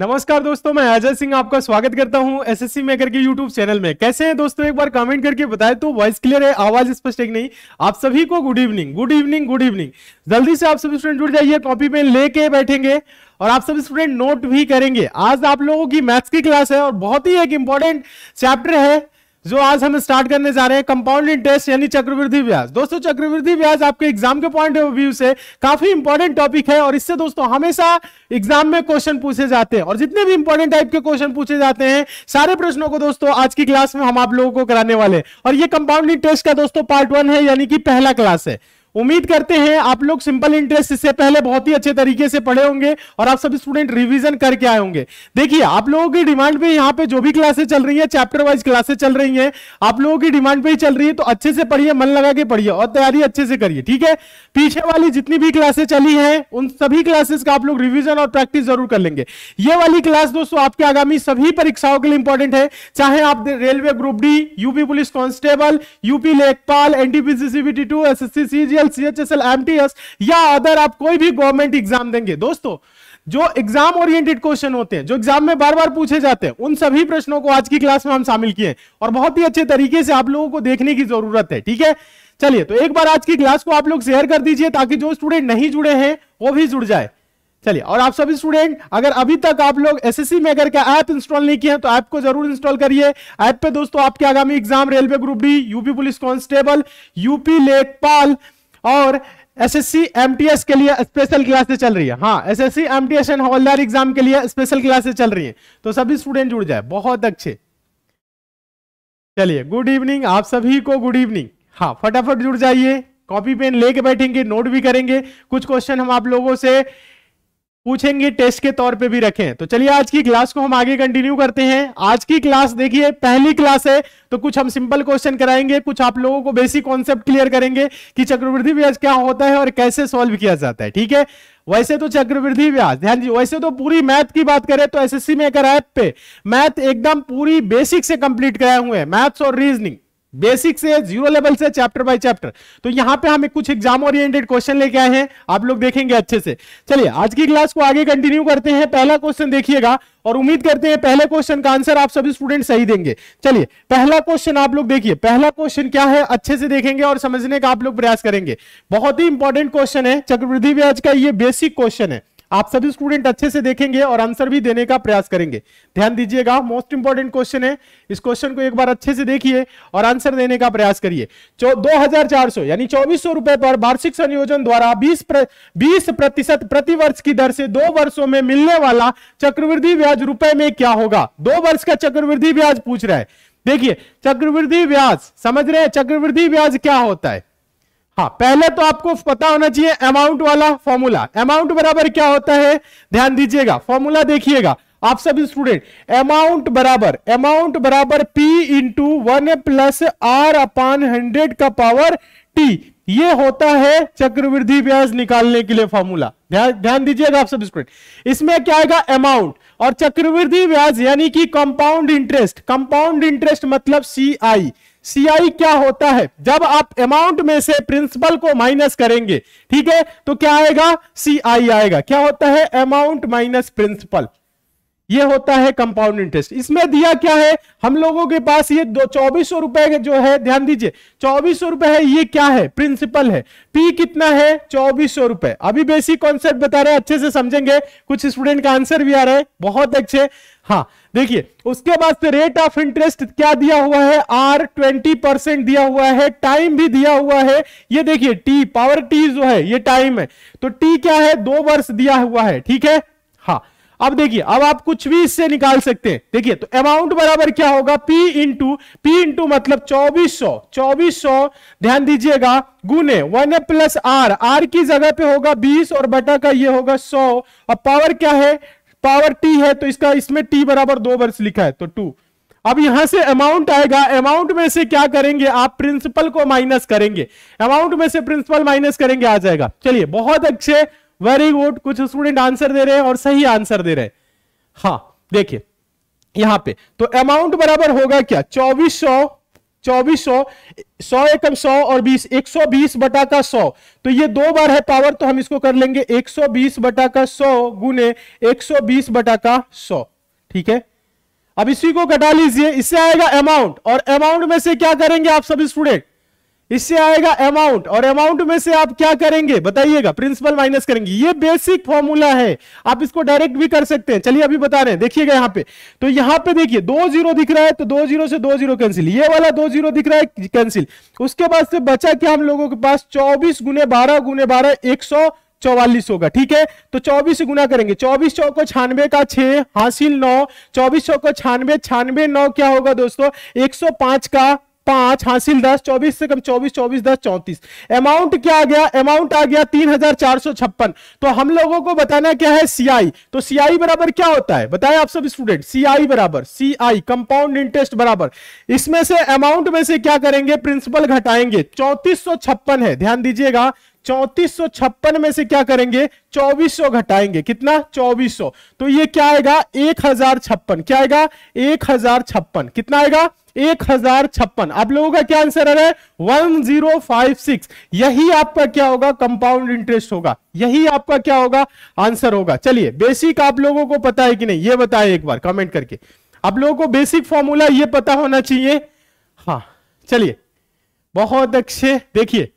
नमस्कार दोस्तों मैं अजय सिंह आपका स्वागत करता हूं एसएससी मेकर के यूट्यूब चैनल में कैसे हैं दोस्तों एक बार कमेंट करके बताएं तो वॉइस क्लियर है आवाज स्पष्ट है नहीं आप सभी को good evening good evening good evening जल्दी से आप सभी स्टूडेंट जुड़ जाइए कॉपी पेन लेके बैठेंगे और आप सभी स्टूडेंट नोट भी करेंगे आज आप लोगों की मैथ्स की क्लास है और बहुत ही एक इंपॉर्टेंट चैप्टर है जो आज हम स्टार्ट करने जा रहे हैं कंपाउंड इंटरेस्ट यानी चक्रवृद्धि ब्याज दोस्तों चक्रवृद्धि ब्याज आपके एग्जाम के पॉइंट ऑफ व्यू से काफी इंपॉर्टेंट टॉपिक है और इससे दोस्तों हमेशा एग्जाम में क्वेश्चन पूछे जाते हैं और जितने भी इंपॉर्टेंट टाइप के क्वेश्चन पूछे जाते हैं सारे प्रश्नों को दोस्तों आज की क्लास में हम आप लोगों को कराने वाले और ये कंपाउंड इंटरेस्ट का दोस्तों पार्ट वन है यानी कि पहला क्लास है उम्मीद करते हैं आप लोग सिंपल इंटरेस्ट इससे पहले बहुत ही अच्छे तरीके से पढ़े होंगे और आप सब स्टूडेंट रिवीजन करके आए होंगे देखिए आप लोगों की डिमांड पे यहाँ पे जो भी क्लासेस चल रही है चैप्टर वाइज क्लासेस चल रही है आप लोगों की डिमांड पे ही चल रही है तो अच्छे से पढ़िए मन लगा के पढ़िए और तैयारी अच्छे से करिए ठीक है पीछे वाली जितनी भी क्लासेस चली है उन सभी क्लासेस का आप लोग रिविजन और प्रैक्टिस जरूर कर लेंगे ये वाली क्लास दोस्तों आपके आगामी सभी परीक्षाओं के लिए इंपॉर्टेंट है चाहे आप railway group D UP police constable UP लेखपाल NDPC to S S C L C H S L M T S या अदर आप कोई भी गवर्नमेंट एग्जाम देंगे दोस्तों जो एग्जाम ओरिएंटेड क्वेश्चन होते हैं जो एग्जाम में बार बार पूछे जाते हैं उन सभी प्रश्नों को आज की क्लास में हम शामिल किए और बहुत ही अच्छे तरीके से आप लोगों को देखने की जरूरत है ठीक है चलिए तो एक बार आज की क्लास को आप लोग शेयर कर दीजिए ताकि जो स्टूडेंट नहीं जुड़े हैं वो भी जुड़ जाए चलिए और आप सभी स्टूडेंट अगर अभी तक आप लोग एसएससी में अगर क्या ऐप इंस्टॉल नहीं किए हैं तो ऐप को जरूर इंस्टॉल करिए ऐप पे दोस्तों आपके आगामी exam railway group D UP police constable UP लेखपाल और एसएससी एमटीएस के लिए स्पेशल क्लासेस चल रही है हाँ एसएससी एमटीएस एंड हवलदार एग्जाम के लिए स्पेशल क्लासेस चल रही है तो सभी स्टूडेंट जुड़ जाए बहुत अच्छे चलिए गुड इवनिंग आप सभी को गुड इवनिंग हाँ फटाफट जुड़ जाइए कॉपी पेन लेके बैठेंगे नोट भी करेंगे कुछ क्वेश्चन हम आप लोगों से पूछेंगे टेस्ट के तौर पे भी रखें तो चलिए आज की क्लास को हम आगे कंटिन्यू करते हैं आज की क्लास देखिए पहली क्लास है तो कुछ हम सिंपल क्वेश्चन कराएंगे कुछ आप लोगों को बेसिक कॉन्सेप्ट क्लियर करेंगे कि चक्रवृद्धि ब्याज क्या होता है और कैसे सॉल्व किया जाता है ठीक है वैसे तो चक्रवृद्धि ब्याज ध्यान दीजिए वैसे तो पूरी मैथ की बात करें तो एस मेकर ऐप पे मैथ एकदम पूरी बेसिक से कंप्लीट कराए हुए हैं मैथ्स और रीजनिंग बेसिक से जीरो लेवल से चैप्टर बाय चैप्टर तो यहां पे हम कुछ एग्जाम ओरिएंटेड क्वेश्चन लेके आए हैं आप लोग देखेंगे अच्छे से चलिए आज की क्लास को आगे कंटिन्यू करते हैं पहला क्वेश्चन देखिएगा और उम्मीद करते हैं पहले क्वेश्चन का आंसर आप सभी स्टूडेंट सही देंगे चलिए पहला क्वेश्चन आप लोग देखिए पहला क्वेश्चन क्या है अच्छे से देखेंगे और समझने का आप लोग प्रयास करेंगे बहुत ही इंपॉर्टेंट क्वेश्चन है चक्रवृद्धि ब्याज का ये बेसिक क्वेश्चन है आप सभी स्टूडेंट अच्छे से देखेंगे और आंसर भी देने का प्रयास करेंगे ध्यान दीजिएगा मोस्ट इंपॉर्टेंट क्वेश्चन है इस क्वेश्चन को एक बार अच्छे से देखिए और आंसर देने का प्रयास करिए दो हजार चार सौ यानी चौबीस सौ रुपए पर वार्षिक संयोजन द्वारा बीस प्र, बीस प्रतिशत प्रतिवर्ष की दर से दो वर्षों में मिलने वाला चक्रवृद्धि ब्याज रुपए में क्या होगा दो वर्ष का चक्रवृद्धि ब्याज पूछ रहा है देखिए चक्रवृद्धि ब्याज समझ रहे हैं चक्रवृद्धि ब्याज क्या होता है हाँ पहले तो आपको पता होना चाहिए अमाउंट वाला फॉर्मूला अमाउंट बराबर क्या होता है ध्यान दीजिएगा फॉर्मूला देखिएगा आप सभी स्टूडेंट अमाउंट बराबर अमाउंट बराबर P into one plus R upon hundred का पावर टी ये होता है चक्रवृद्धि ब्याज निकालने के लिए फॉर्मूला ध्यान दीजिएगा आप सभी स्टूडेंट इसमें क्या आएगा अमाउंट और चक्रवृद्धि ब्याज यानी कि कंपाउंड इंटरेस्ट कंपाउंड इंटरेस्ट मतलब सी आई सीआई क्या होता है जब आप अमाउंट में से प्रिंसिपल को माइनस करेंगे ठीक है तो क्या आएगा सीआई आएगा क्या होता है अमाउंट माइनस प्रिंसिपल ये होता है कंपाउंड इंटरेस्ट इसमें दिया क्या है हम लोगों के पास ये दो चौबीस सौ रुपए जो है ध्यान दीजिए चौबीस सौ रुपए है ये क्या है प्रिंसिपल है पी कितना है चौबीस सौ रुपए अभी बेसिक कॉन्सेप्ट बता रहे हैं अच्छे से समझेंगे कुछ स्टूडेंट का आंसर भी आ रहा है बहुत अच्छे हाँ देखिए उसके बाद से रेट ऑफ इंटरेस्ट क्या दिया हुआ है आर ट्वेंटी परसेंट दिया हुआ है टाइम भी दिया हुआ है ये देखिए टी पावर टी जो है ये टाइम है तो टी क्या है दो वर्ष दिया हुआ है ठीक है हाँ अब देखिए अब आप कुछ भी इससे निकाल सकते हैं देखिए तो अमाउंट बराबर क्या होगा पी इंटू पी इंटू मतलब चौबीस सौ चौबीस सौ ध्यान दीजिएगा गुने वन प्लस आर आर की जगह पे होगा बीस और बटा का ये होगा सौ और पावर क्या है पावर टी है तो इसका इसमें टी बराबर दो वर्ष लिखा है तो टू अब यहां से अमाउंट आएगा अमाउंट में से क्या करेंगे आप प्रिंसिपल को माइनस करेंगे अमाउंट में से प्रिंसिपल माइनस करेंगे आ जाएगा चलिए बहुत अच्छे वेरी गुड कुछ स्टूडेंट आंसर दे रहे हैं और सही आंसर दे रहे हैं हाँ देखिए यहां पे तो अमाउंट बराबर होगा क्या चौबीस सौ चौबीस सौ सौ एकम सौ और बीस एक सौ बीस बटा का सौ तो ये दो बार है पावर तो हम इसको कर लेंगे एक सौ बीस बटा का सौ गुने एक सौ बीस बटा का सौ ठीक है अब इसी को घटा लीजिए इससे आएगा अमाउंट और अमाउंट में से क्या करेंगे आप सभी स्टूडेंट इससे आएगा अमाउंट और अमाउंट में से आप क्या करेंगे बताइएगा प्रिंसिपल माइनस करेंगे ये बेसिक फॉर्मूला है आप इसको डायरेक्ट भी कर सकते हैं चलिए अभी बता रहे हैं देखिएगा यहाँ पे तो यहाँ पे देखिए दो जीरो दिख रहा है तो दो जीरो से दो जीरो कैंसिल ये वाला दो जीरो दिख रहा है कैंसिल उसके बाद से बचा क्या हम लोगों के पास चौबीस गुने बारह गुने बारह एक सौ चौवालीस होगा ठीक है तो चौबीस गुना करेंगे चौबीस चौको को छानवे का छह हासिल नौ चौबीस चौको को छानवे छानवे नौ क्या होगा दोस्तों एक सौ पांच का पांच हासिल दस चौबीस से कम चौबीस चौबीस दस चौतीस अमाउंट क्या आ गया अमाउंट आ गया तीन हजार चार सौ छप्पन तो हम लोगों को बताना क्या है सीआई तो सीआई बराबर क्या होता है बताए आप सब स्टूडेंट सीआई बराबर सीआई कंपाउंड इंटरेस्ट बराबर इसमें से अमाउंट में से क्या करेंगे प्रिंसिपल घटाएंगे चौंतीस है ध्यान दीजिएगा चौतीस में से क्या करेंगे 2400 घटाएंगे कितना 2400 तो ये क्या आएगा एक हजार छप्पन क्या आएगा एक हजार छप्पन कितना आएगा एक हजार छप्पन आप लोगों का क्या आंसर आ रहा है वन जीरो फाइव सिक्स यही आपका क्या होगा कंपाउंड इंटरेस्ट होगा यही आपका क्या होगा आंसर होगा चलिए बेसिक आप लोगों को पता है कि नहीं ये बताए एक बार कमेंट करके आप लोगों को बेसिक फॉर्मूला ये पता होना चाहिए हाँ चलिए बहुत अच्छे देखिए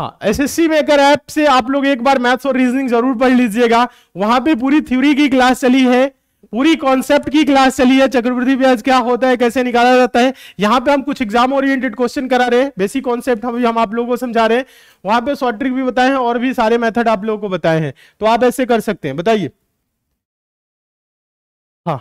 हाँ एसएससी मेकर ऐप से आप लोग एक बार मैथ्स और रीजनिंग जरूर पढ़ लीजिएगा वहां पे पूरी थ्योरी की क्लास चली है पूरी कॉन्सेप्ट की क्लास चली है चक्रवृद्धि ब्याज क्या होता है कैसे निकाला जाता है यहाँ पे हम कुछ एग्जाम ओरिएंटेड क्वेश्चन करा रहे हैं बेसिक कॉन्सेप्ट हम हम आप लोगों को समझा रहे हैं वहां पे शॉर्ट ट्रिक भी बताए हैं और भी सारे मेथड आप लोगों को बताए हैं तो आप ऐसे कर सकते हैं बताइए हाँ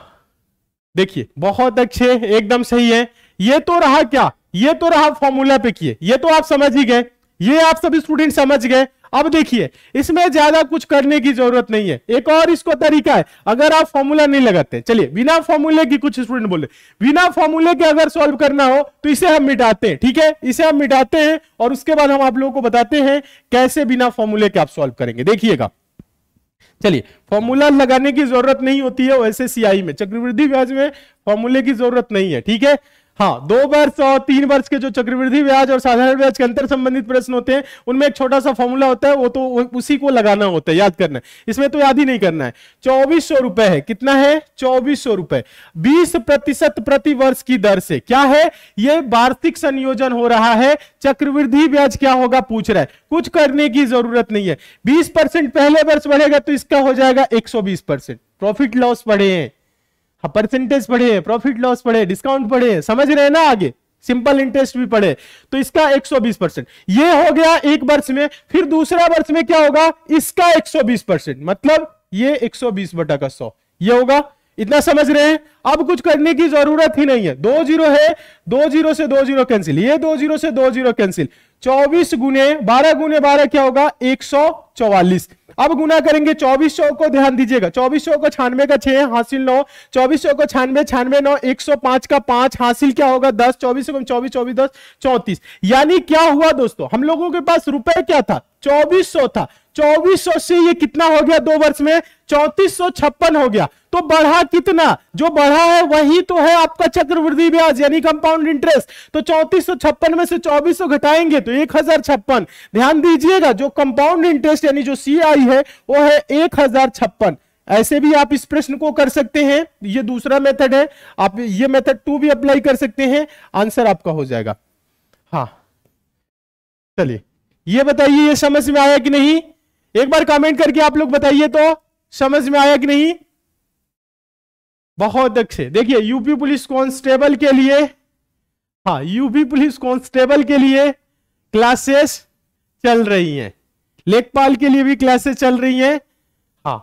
देखिए बहुत अच्छे एकदम सही है ये तो रहा क्या ये तो रहा फॉर्मूला पे किए ये तो आप समझ ही गए ये आप सभी स्टूडेंट समझ गए अब देखिए इसमें ज्यादा कुछ करने की जरूरत नहीं है एक और इसको तरीका है अगर आप फॉर्मूला नहीं लगाते चलिए बिना फॉर्मूले की कुछ स्टूडेंट बोले बिना फॉर्मूले के अगर सॉल्व करना हो तो इसे हम मिटाते हैं ठीक है इसे हम मिटाते हैं और उसके बाद हम आप लोगों को बताते हैं कैसे बिना फॉर्मूले के आप सॉल्व करेंगे देखिएगा चलिए फॉर्मूला लगाने की जरूरत नहीं होती है वैसे सीआई e में चक्रवृद्धि ब्याज में फॉर्मूले की जरूरत नहीं है ठीक है हाँ दो वर्ष और तीन वर्ष के जो चक्रवृद्धि ब्याज और साधारण ब्याज के अंतर संबंधित प्रश्न होते हैं उनमें एक छोटा सा फॉर्मूला होता है वो तो उसी को लगाना होता है याद करना है इसमें तो याद ही नहीं करना है चौबीस सौ रुपए है कितना है चौबीस सौ रुपए बीस प्रतिशत प्रति वर्ष की दर से क्या है ये वार्षिक संयोजन हो रहा है चक्रवृद्धि ब्याज क्या होगा पूछ रहा है कुछ करने की जरूरत नहीं है बीस पहले वर्ष बढ़ेगा तो इसका हो जाएगा एक प्रॉफिट लॉस बढ़े हैं परसेंटेज हाँ, पढ़े प्रॉफिट लॉस पढ़े डिस्काउंट पढ़े समझ रहे हैं ना आगे सिंपल इंटरेस्ट भी पढ़े तो इसका 120 परसेंट ये हो गया एक वर्ष में फिर दूसरा वर्ष में क्या होगा इसका 120 परसेंट मतलब ये 120 बटा का 100 ये होगा इतना समझ रहे हैं अब कुछ करने की जरूरत ही नहीं है दो जीरो है दो जीरो से दो जीरो कैंसिल ये दो जीरो से दो जीरो कैंसिल चौबीस गुने बारह गुने बारह क्या होगा एक सौ चौवालीस अब गुना करेंगे चौबीस सौ को ध्यान दीजिएगा चौबीस सौ को छानवे का छह हासिल नौ चौबीस सौ को छानवे छानवे नौ एक सौ पांच का पांच हासिल क्या होगा दस चौबीस सौ चौबीस चौबीस दस चौतीस यानी क्या हुआ दोस्तों हम लोगों के पास रुपए क्या था चौबीस सौ था 2400 से ये कितना हो गया दो वर्ष में चौतीस हो गया तो बढ़ा कितना जो बढ़ा है वही तो है आपका चक्रवृद्धि ब्याज यानी कंपाउंड इंटरेस्ट तो चौतीस में से चौबीस घटाएंगे तो एक ध्यान दीजिएगा जो कंपाउंड इंटरेस्ट यानी जो सी है वो है एक ऐसे भी आप इस प्रश्न को कर सकते हैं ये दूसरा मेथड है आप ये मेथड टू भी अप्लाई कर सकते हैं आंसर आपका हो जाएगा हाँ चलिए ये बताइए ये समझ में आया कि नहीं एक बार कमेंट करके आप लोग बताइए तो समझ में आया कि नहीं बहुत अच्छे देखिए यूपी पुलिस कांस्टेबल के लिए हाँ यूपी पुलिस कांस्टेबल के लिए क्लासेस चल रही हैं लेखपाल के लिए भी क्लासेस चल रही हैं हाँ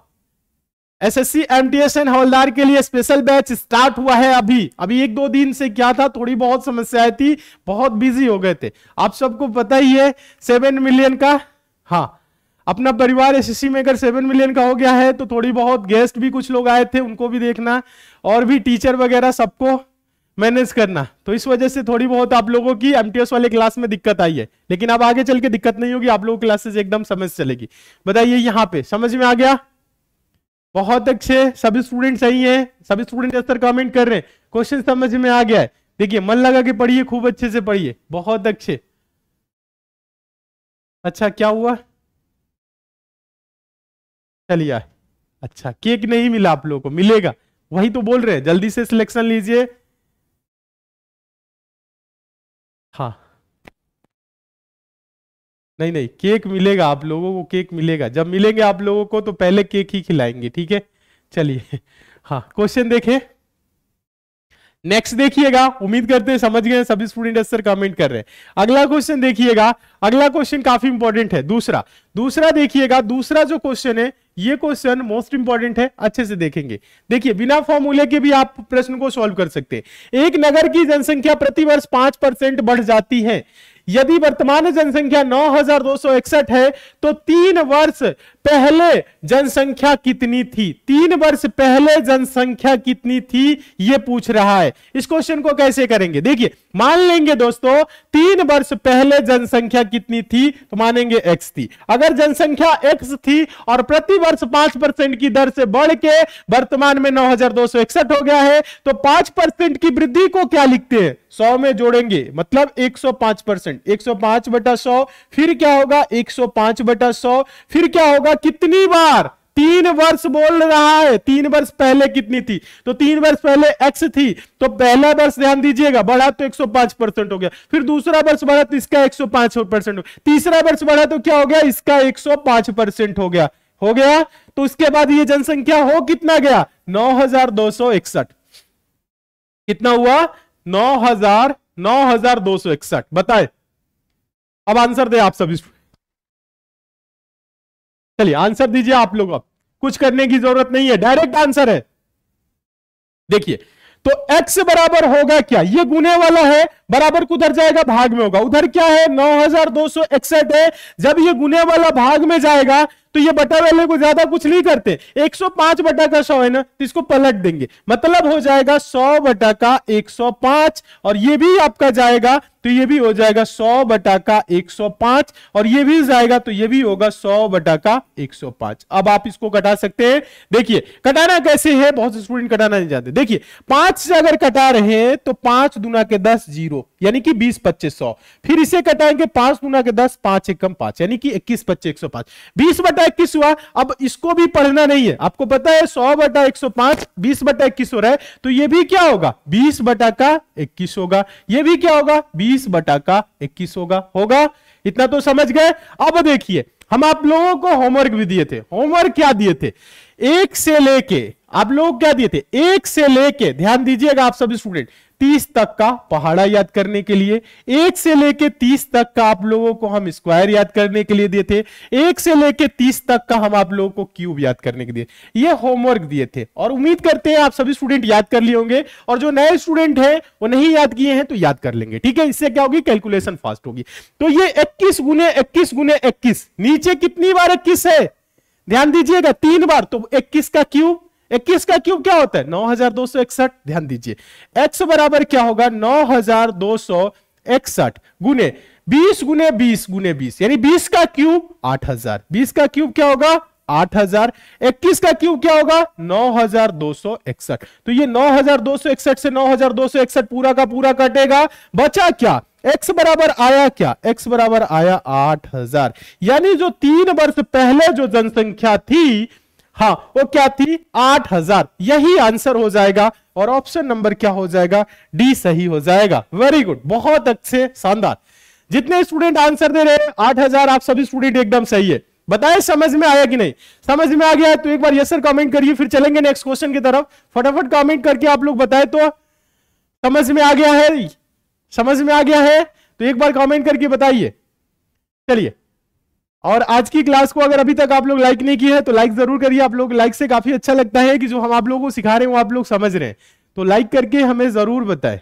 एसएससी एमटीएस एंड हवलदार के लिए स्पेशल बैच स्टार्ट हुआ है अभी अभी एक दो दिन से क्या था थोड़ी बहुत समस्याएं थी बहुत बिजी हो गए थे आप सबको पता ही है सेवन मिलियन का हाँ अपना परिवार एस में अगर सेवन मिलियन का हो गया है तो थोड़ी बहुत गेस्ट भी कुछ लोग आए थे उनको भी देखना और भी टीचर वगैरह सबको मैनेज करना तो इस वजह से थोड़ी बहुत आप लोगों की एम वाले क्लास में दिक्कत आई है लेकिन अब आगे चल के दिक्कत नहीं होगी आप लोगों की क्लासेस एकदम समझ चलेगी बताइए यहाँ पे समझ में आ गया बहुत अच्छे सभी स्टूडेंट सही है सभी स्टूडेंट अक्सर कमेंट कर रहे हैं क्वेश्चन समझ में आ गया है देखिए मन लगा के पढ़िए खूब अच्छे से पढ़िए बहुत अच्छे अच्छा क्या हुआ लिया अच्छा केक नहीं मिला आप लोगों को मिलेगा वही तो बोल रहे हैं जल्दी से सिलेक्शन लीजिए हाँ नहीं नहीं केक मिलेगा आप लोगों को केक मिलेगा जब मिलेंगे आप लोगों को तो पहले केक ही खिलाएंगे ठीक है चलिए हाँ क्वेश्चन देखे नेक्स्ट देखिएगा उम्मीद करते हैं समझ गए सभी स्टूडेंट सर कमेंट कर रहे हैं अगला क्वेश्चन देखिएगा अगला क्वेश्चन काफी इंपॉर्टेंट है दूसरा दूसरा देखिएगा दूसरा जो क्वेश्चन है ये क्वेश्चन मोस्ट इंपॉर्टेंट है अच्छे से देखेंगे देखिए बिना फॉर्मूले के भी आप प्रश्न को सॉल्व कर सकते हैं एक नगर की जनसंख्या प्रतिवर्ष पांच परसेंट बढ़ जाती है यदि वर्तमान जनसंख्या नौ है तो तीन वर्ष पहले जनसंख्या कितनी थी तीन वर्ष पहले जनसंख्या कितनी थी यह पूछ रहा है इस क्वेश्चन को कैसे करेंगे देखिए मान लेंगे दोस्तों तीन वर्ष पहले जनसंख्या कितनी थी तो मानेंगे एक्स थी अगर जनसंख्या एक्स थी और प्रति वर्ष पांच परसेंट की दर से बढ़ के वर्तमान में नौ हो गया है तो पांच परसेंट की वृद्धि को क्या लिखते हैं सौ में जोड़ेंगे मतलब एक सौ पांच परसेंट एक सौ पांच बटा सौ फिर क्या होगा एक सौ पांच बटा सौ फिर क्या होगा कितनी बार तीन वर्ष बोल रहा है तीन वर्ष पहले कितनी थी तो तीन वर्ष पहले एक्स थी तो पहला वर्ष ध्यान दीजिएगा बढ़ा तो 105 परसेंट हो गया फिर दूसरा वर्ष बढ़ा तो इसका 105 परसेंट हो गया तीसरा वर्ष बढ़ा तो क्या हो गया इसका 105 परसेंट हो गया हो गया तो उसके बाद ये जनसंख्या हो कितना गया नौ कितना हुआ नौ हजार नौ हजार दो सौ इकसठ बताए अब आंसर दे आप सभी चलिए आंसर दीजिए आप लोग अब कुछ करने की जरूरत नहीं है डायरेक्ट आंसर है देखिए तो x बराबर होगा क्या ये गुने वाला है बराबर कुधर जाएगा भाग में होगा उधर क्या है नौ हजार दो सौ इकसठ है जब ये गुने वाला भाग में जाएगा तो ये बटा वाले को ज्यादा कुछ नहीं करते 105 बटा का सौ है ना तो इसको पलट देंगे मतलब हो जाएगा 100 बटा का 105 और ये भी आपका जाएगा तो ये भी हो जाएगा 100 बटा का 105 और ये भी जाएगा तो ये भी होगा 100 बटा का 105 अब आप इसको कटा सकते हैं देखिए कटाना कैसे है बहुत स्टूडेंट कटाना नहीं जानते देखिए पांच से अगर कटा रहे हैं तो पांच दुना के दस जीरो को यानी कि बीस पच्चीस सौ फिर इसे कटाएंगे पांच दुना के दस पांच एक कम पांच यानी कि इक्कीस पच्चीस एक सौ पांच बीस बटा इक्कीस हुआ अब इसको भी पढ़ना नहीं है आपको पता है सौ बटा एक सौ पांच बीस बटा इक्कीस हो रहा है तो ये भी क्या होगा बीस बटा का इक्कीस होगा ये भी क्या होगा बीस बटा का इक्कीस होगा होगा इतना तो समझ गए अब देखिए हम आप लोगों को होमवर्क भी दिए थे होमवर्क क्या दिए थे एक से लेके आप लोग क्या दिए थे एक से लेके ध्यान दीजिएगा आप सभी स्टूडेंट तीस तक का पहाड़ा याद करने के लिए एक से लेके तीस तक का आप लोगों को हम स्क्वायर याद करने के लिए दिए थे एक से लेके तीस तक का हम आप लोगों को क्यूब याद करने के लिए ये होमवर्क दिए थे और उम्मीद करते हैं आप सभी स्टूडेंट याद कर लिए होंगे और जो नए स्टूडेंट हैं वो नहीं याद किए हैं तो याद कर लेंगे ठीक है इससे क्या होगी कैलकुलेशन फास्ट होगी तो ये इक्कीस गुने इक्कीस गुने इक्कीस नीचे कितनी बार इक्कीस है ध्यान दीजिएगा तीन बार तो इक्कीस का क्यूब इक्कीस का क्यूब क्या होता है नौ ध्यान दीजिए एक्स बराबर क्या होगा नौ गुने बीस गुने बीस गुने बीस यानी बीस का क्यूब आठ हजार बीस का क्यूब क्या होगा आठ हजार इक्कीस का क्यूब क्या होगा नौ हजार दो सौ इकसठ तो ये नौ हजार दो सौ इकसठ से नौ हजार दो सौ इकसठ पूरा का पूरा कटेगा बचा क्या x बराबर आया क्या x बराबर आया आठ हजार यानी जो तीन वर्ष पहले जो जनसंख्या थी हाँ वो क्या थी आठ हजार यही आंसर हो जाएगा और ऑप्शन नंबर क्या हो जाएगा डी सही हो जाएगा वेरी गुड बहुत अच्छे शानदार जितने स्टूडेंट आंसर दे रहे हैं आठ हजार आप सभी स्टूडेंट एकदम सही है बताएं समझ में आया कि नहीं समझ में आ गया है तो एक बार ये सर कॉमेंट करिए फिर चलेंगे नेक्स्ट क्वेश्चन की तरफ फटाफट कॉमेंट करके आप लोग बताए तो समझ में आ गया है समझ में आ गया है तो एक बार कॉमेंट करके बताइए चलिए और आज की क्लास को अगर अभी तक आप लोग लाइक नहीं किया है तो लाइक जरूर करिए आप लोग लाइक से काफी अच्छा लगता है कि जो हम आप लोगों को सिखा रहे हैं वो आप लोग समझ रहे हैं तो लाइक करके हमें जरूर बताएं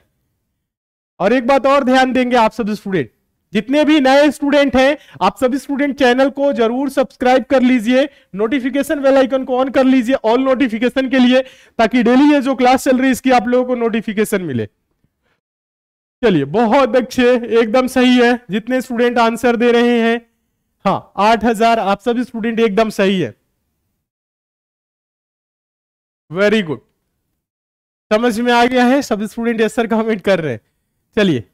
और एक बात और ध्यान देंगे आप सब स्टूडेंट जितने भी नए स्टूडेंट हैं आप सभी स्टूडेंट चैनल को जरूर सब्सक्राइब कर लीजिए नोटिफिकेशन वेलाइकन आइकन को ऑन कर लीजिए ऑल नोटिफिकेशन के लिए ताकि डेली ये जो क्लास चल रही है इसकी आप लोगों को नोटिफिकेशन मिले चलिए बहुत अच्छे एकदम सही है जितने स्टूडेंट आंसर दे रहे हैं हाँ आठ हजार आप सब स्टूडेंट एकदम सही है वेरी गुड समझ में आ गया है सब स्टूडेंट ये सर कमेंट कर रहे हैं चलिए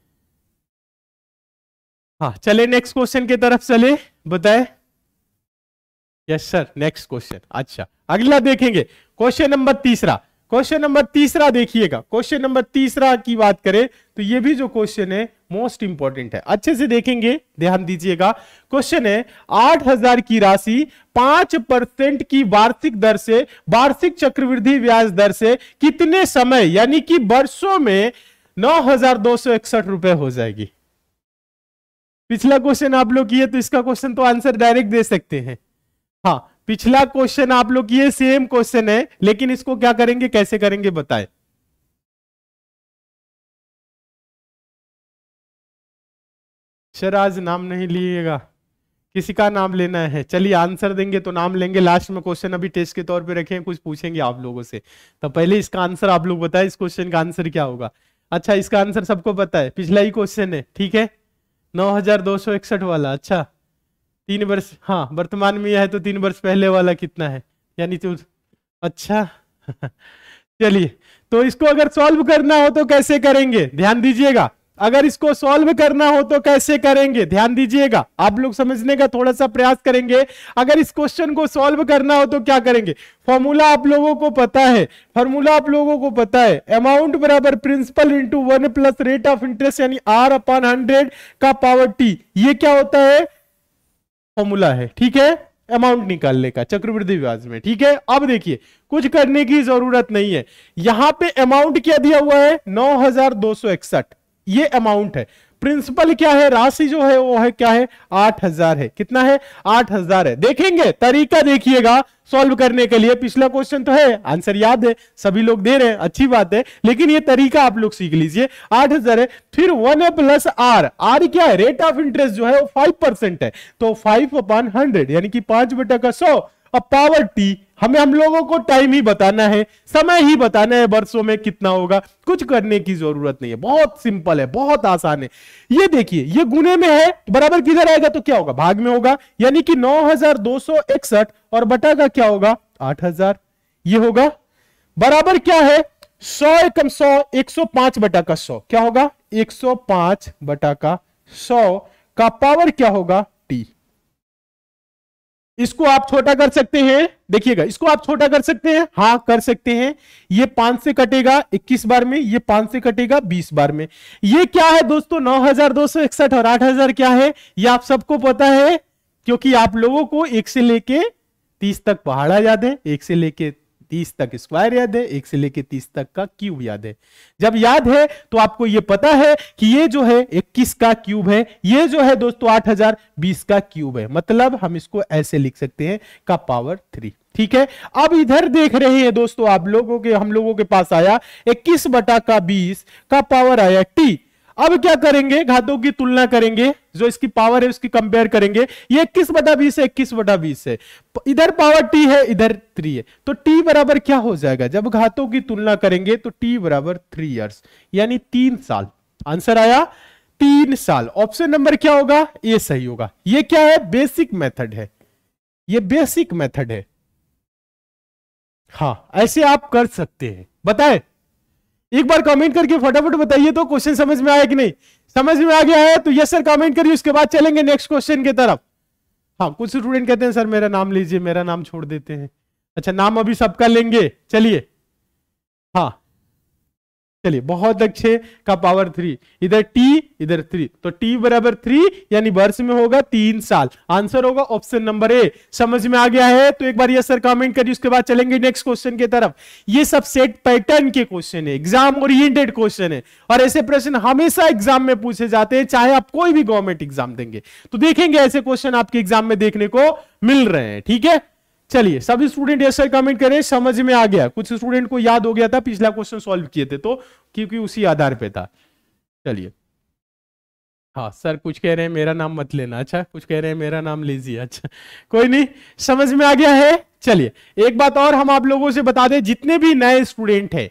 हाँ चले नेक्स्ट क्वेश्चन की तरफ चले बताए यस सर नेक्स्ट क्वेश्चन अच्छा अगला देखेंगे क्वेश्चन नंबर तीसरा क्वेश्चन नंबर तीसरा देखिएगा क्वेश्चन नंबर तीसरा की बात करें तो ये भी जो क्वेश्चन है मोस्ट इंपॉर्टेंट है अच्छे से देखेंगे ध्यान दीजिएगा क्वेश्चन है आठ हजार की राशि पांच परसेंट की वार्षिक दर से वार्षिक चक्रवृद्धि ब्याज दर से कितने समय यानी कि वर्षों में नौ हजार दो सौ इकसठ रुपए हो जाएगी पिछला क्वेश्चन आप लोग किए तो इसका क्वेश्चन तो आंसर डायरेक्ट दे सकते हैं हाँ पिछला क्वेश्चन आप लोग ये सेम क्वेश्चन है लेकिन इसको क्या करेंगे कैसे करेंगे बताए सर आज नाम नहीं लिएगा किसी का नाम लेना है चलिए आंसर देंगे तो नाम लेंगे लास्ट में क्वेश्चन अभी टेस्ट के तौर पे रखे हैं कुछ पूछेंगे आप लोगों से तो पहले इसका आंसर आप लोग बताए इस क्वेश्चन का आंसर क्या होगा अच्छा इसका आंसर सबको पता है पिछला ही क्वेश्चन है ठीक है नौ वाला अच्छा तीन वर्ष हाँ वर्तमान में यह है तो तीन वर्ष पहले वाला कितना है यानी तो अच्छा चलिए तो इसको अगर सॉल्व करना हो तो कैसे करेंगे ध्यान दीजिएगा अगर इसको सॉल्व करना हो तो कैसे करेंगे ध्यान दीजिएगा आप लोग समझने का थोड़ा सा प्रयास करेंगे अगर इस क्वेश्चन को सॉल्व करना हो तो क्या करेंगे फॉर्मूला आप लोगों को पता है फॉर्मूला आप लोगों को पता है अमाउंट बराबर principal into one plus rate of interest यानी आर अपॉन हंड्रेड का पावर टी ये क्या होता है फॉर्मूला है ठीक है अमाउंट निकालने का चक्रवृद्धि ब्याज में ठीक है अब देखिए कुछ करने की जरूरत नहीं है यहां पे अमाउंट क्या दिया हुआ है नौ ये अमाउंट है प्रिंसिपल क्या है राशि जो है वो है क्या है आठ हजार है कितना है आठ हजार है देखेंगे तरीका देखिएगा सॉल्व करने के लिए पिछला क्वेश्चन तो है आंसर याद है सभी लोग दे रहे हैं अच्छी बात है लेकिन ये तरीका आप लोग सीख लीजिए आठ हजार है फिर वन प्लस आर आर क्या है रेट ऑफ इंटरेस्ट जो है वो फाइव परसेंट है तो फाइव अपॉन हंड्रेड यानी कि पांच बटा का सौ और पावर टी हमें हम लोगों को टाइम ही बताना है समय ही बताना है वर्षों में कितना होगा कुछ करने की जरूरत नहीं है बहुत सिंपल है बहुत आसान है ये देखिए ये गुने में है बराबर किधर आएगा तो क्या होगा भाग में होगा यानी कि नौ और बटा का क्या होगा आठ हजार ये होगा बराबर क्या है सौ एकम सौ एक सौ पांच बटा का सौ क्या होगा एक सौ पांच बटा का सौ का पावर क्या होगा टी इसको आप छोटा कर सकते हैं देखिएगा इसको आप छोटा कर सकते हैं हाँ कर सकते हैं ये पांच से कटेगा 21 बार में ये पांच से कटेगा 20 बार में ये क्या है दोस्तों नौ हजार दो सौ इकसठ और आठ हजार क्या है ये आप सबको पता है क्योंकि आप लोगों को एक से लेके तीस तक पहाड़ा याद है एक से लेके तीस तक स्क्वायर याद है एक से लेके तीस तक का क्यूब याद है जब याद है तो आपको ये पता है कि ये जो है इक्कीस का क्यूब है ये जो है दोस्तों आठ हजार बीस का क्यूब है मतलब हम इसको ऐसे लिख सकते हैं का पावर थ्री ठीक है अब इधर देख रहे हैं दोस्तों आप लोगों के हम लोगों के पास आया इक्कीस बटा का बीस का पावर आया टी अब क्या करेंगे घातों की तुलना करेंगे जो इसकी पावर है उसकी कंपेयर करेंगे ये इक्कीस बटा बीस है इक्कीस बटा बीस है इधर पावर टी है इधर थ्री है तो टी बराबर क्या हो जाएगा जब घातों की तुलना करेंगे तो टी बराबर थ्री ईयर्स यानी तीन साल आंसर आया तीन साल ऑप्शन नंबर क्या होगा ये सही होगा ये क्या है बेसिक मेथड है ये बेसिक मेथड है हाँ ऐसे आप कर सकते हैं बताए एक बार कमेंट करके फटाफट बताइए तो क्वेश्चन समझ में आया कि नहीं समझ में आ गया है तो यस सर कमेंट करिए उसके बाद चलेंगे नेक्स्ट क्वेश्चन की तरफ हाँ कुछ स्टूडेंट कहते हैं सर मेरा नाम लीजिए मेरा नाम छोड़ देते हैं अच्छा नाम अभी सबका लेंगे चलिए चलिए बहुत अच्छे का पावर थ्री इधर टी इधर थ्री तो टी बराबर थ्री यानी वर्ष में होगा तीन साल आंसर होगा ऑप्शन नंबर ए समझ में आ गया है तो एक बार यस सर कमेंट करिए उसके बाद चलेंगे नेक्स्ट क्वेश्चन की तरफ ये सब सेट पैटर्न के क्वेश्चन है एग्जाम ओरिएंटेड क्वेश्चन है और ऐसे प्रश्न हमेशा एग्जाम में पूछे जाते हैं चाहे आप कोई भी गवर्नमेंट एग्जाम देंगे तो देखेंगे ऐसे क्वेश्चन आपके एग्जाम में देखने को मिल रहे हैं ठीक है चलिए सब स्टूडेंट सर कमेंट करें समझ में आ गया कुछ स्टूडेंट को याद हो गया था पिछला क्वेश्चन सॉल्व किए थे तो क्योंकि उसी आधार पे था चलिए हाँ सर कुछ कह रहे हैं मेरा नाम मत लेना अच्छा कुछ कह रहे हैं मेरा नाम लीजिए अच्छा कोई नहीं समझ में आ गया है चलिए एक बात और हम आप लोगों से बता दें जितने भी नए स्टूडेंट हैं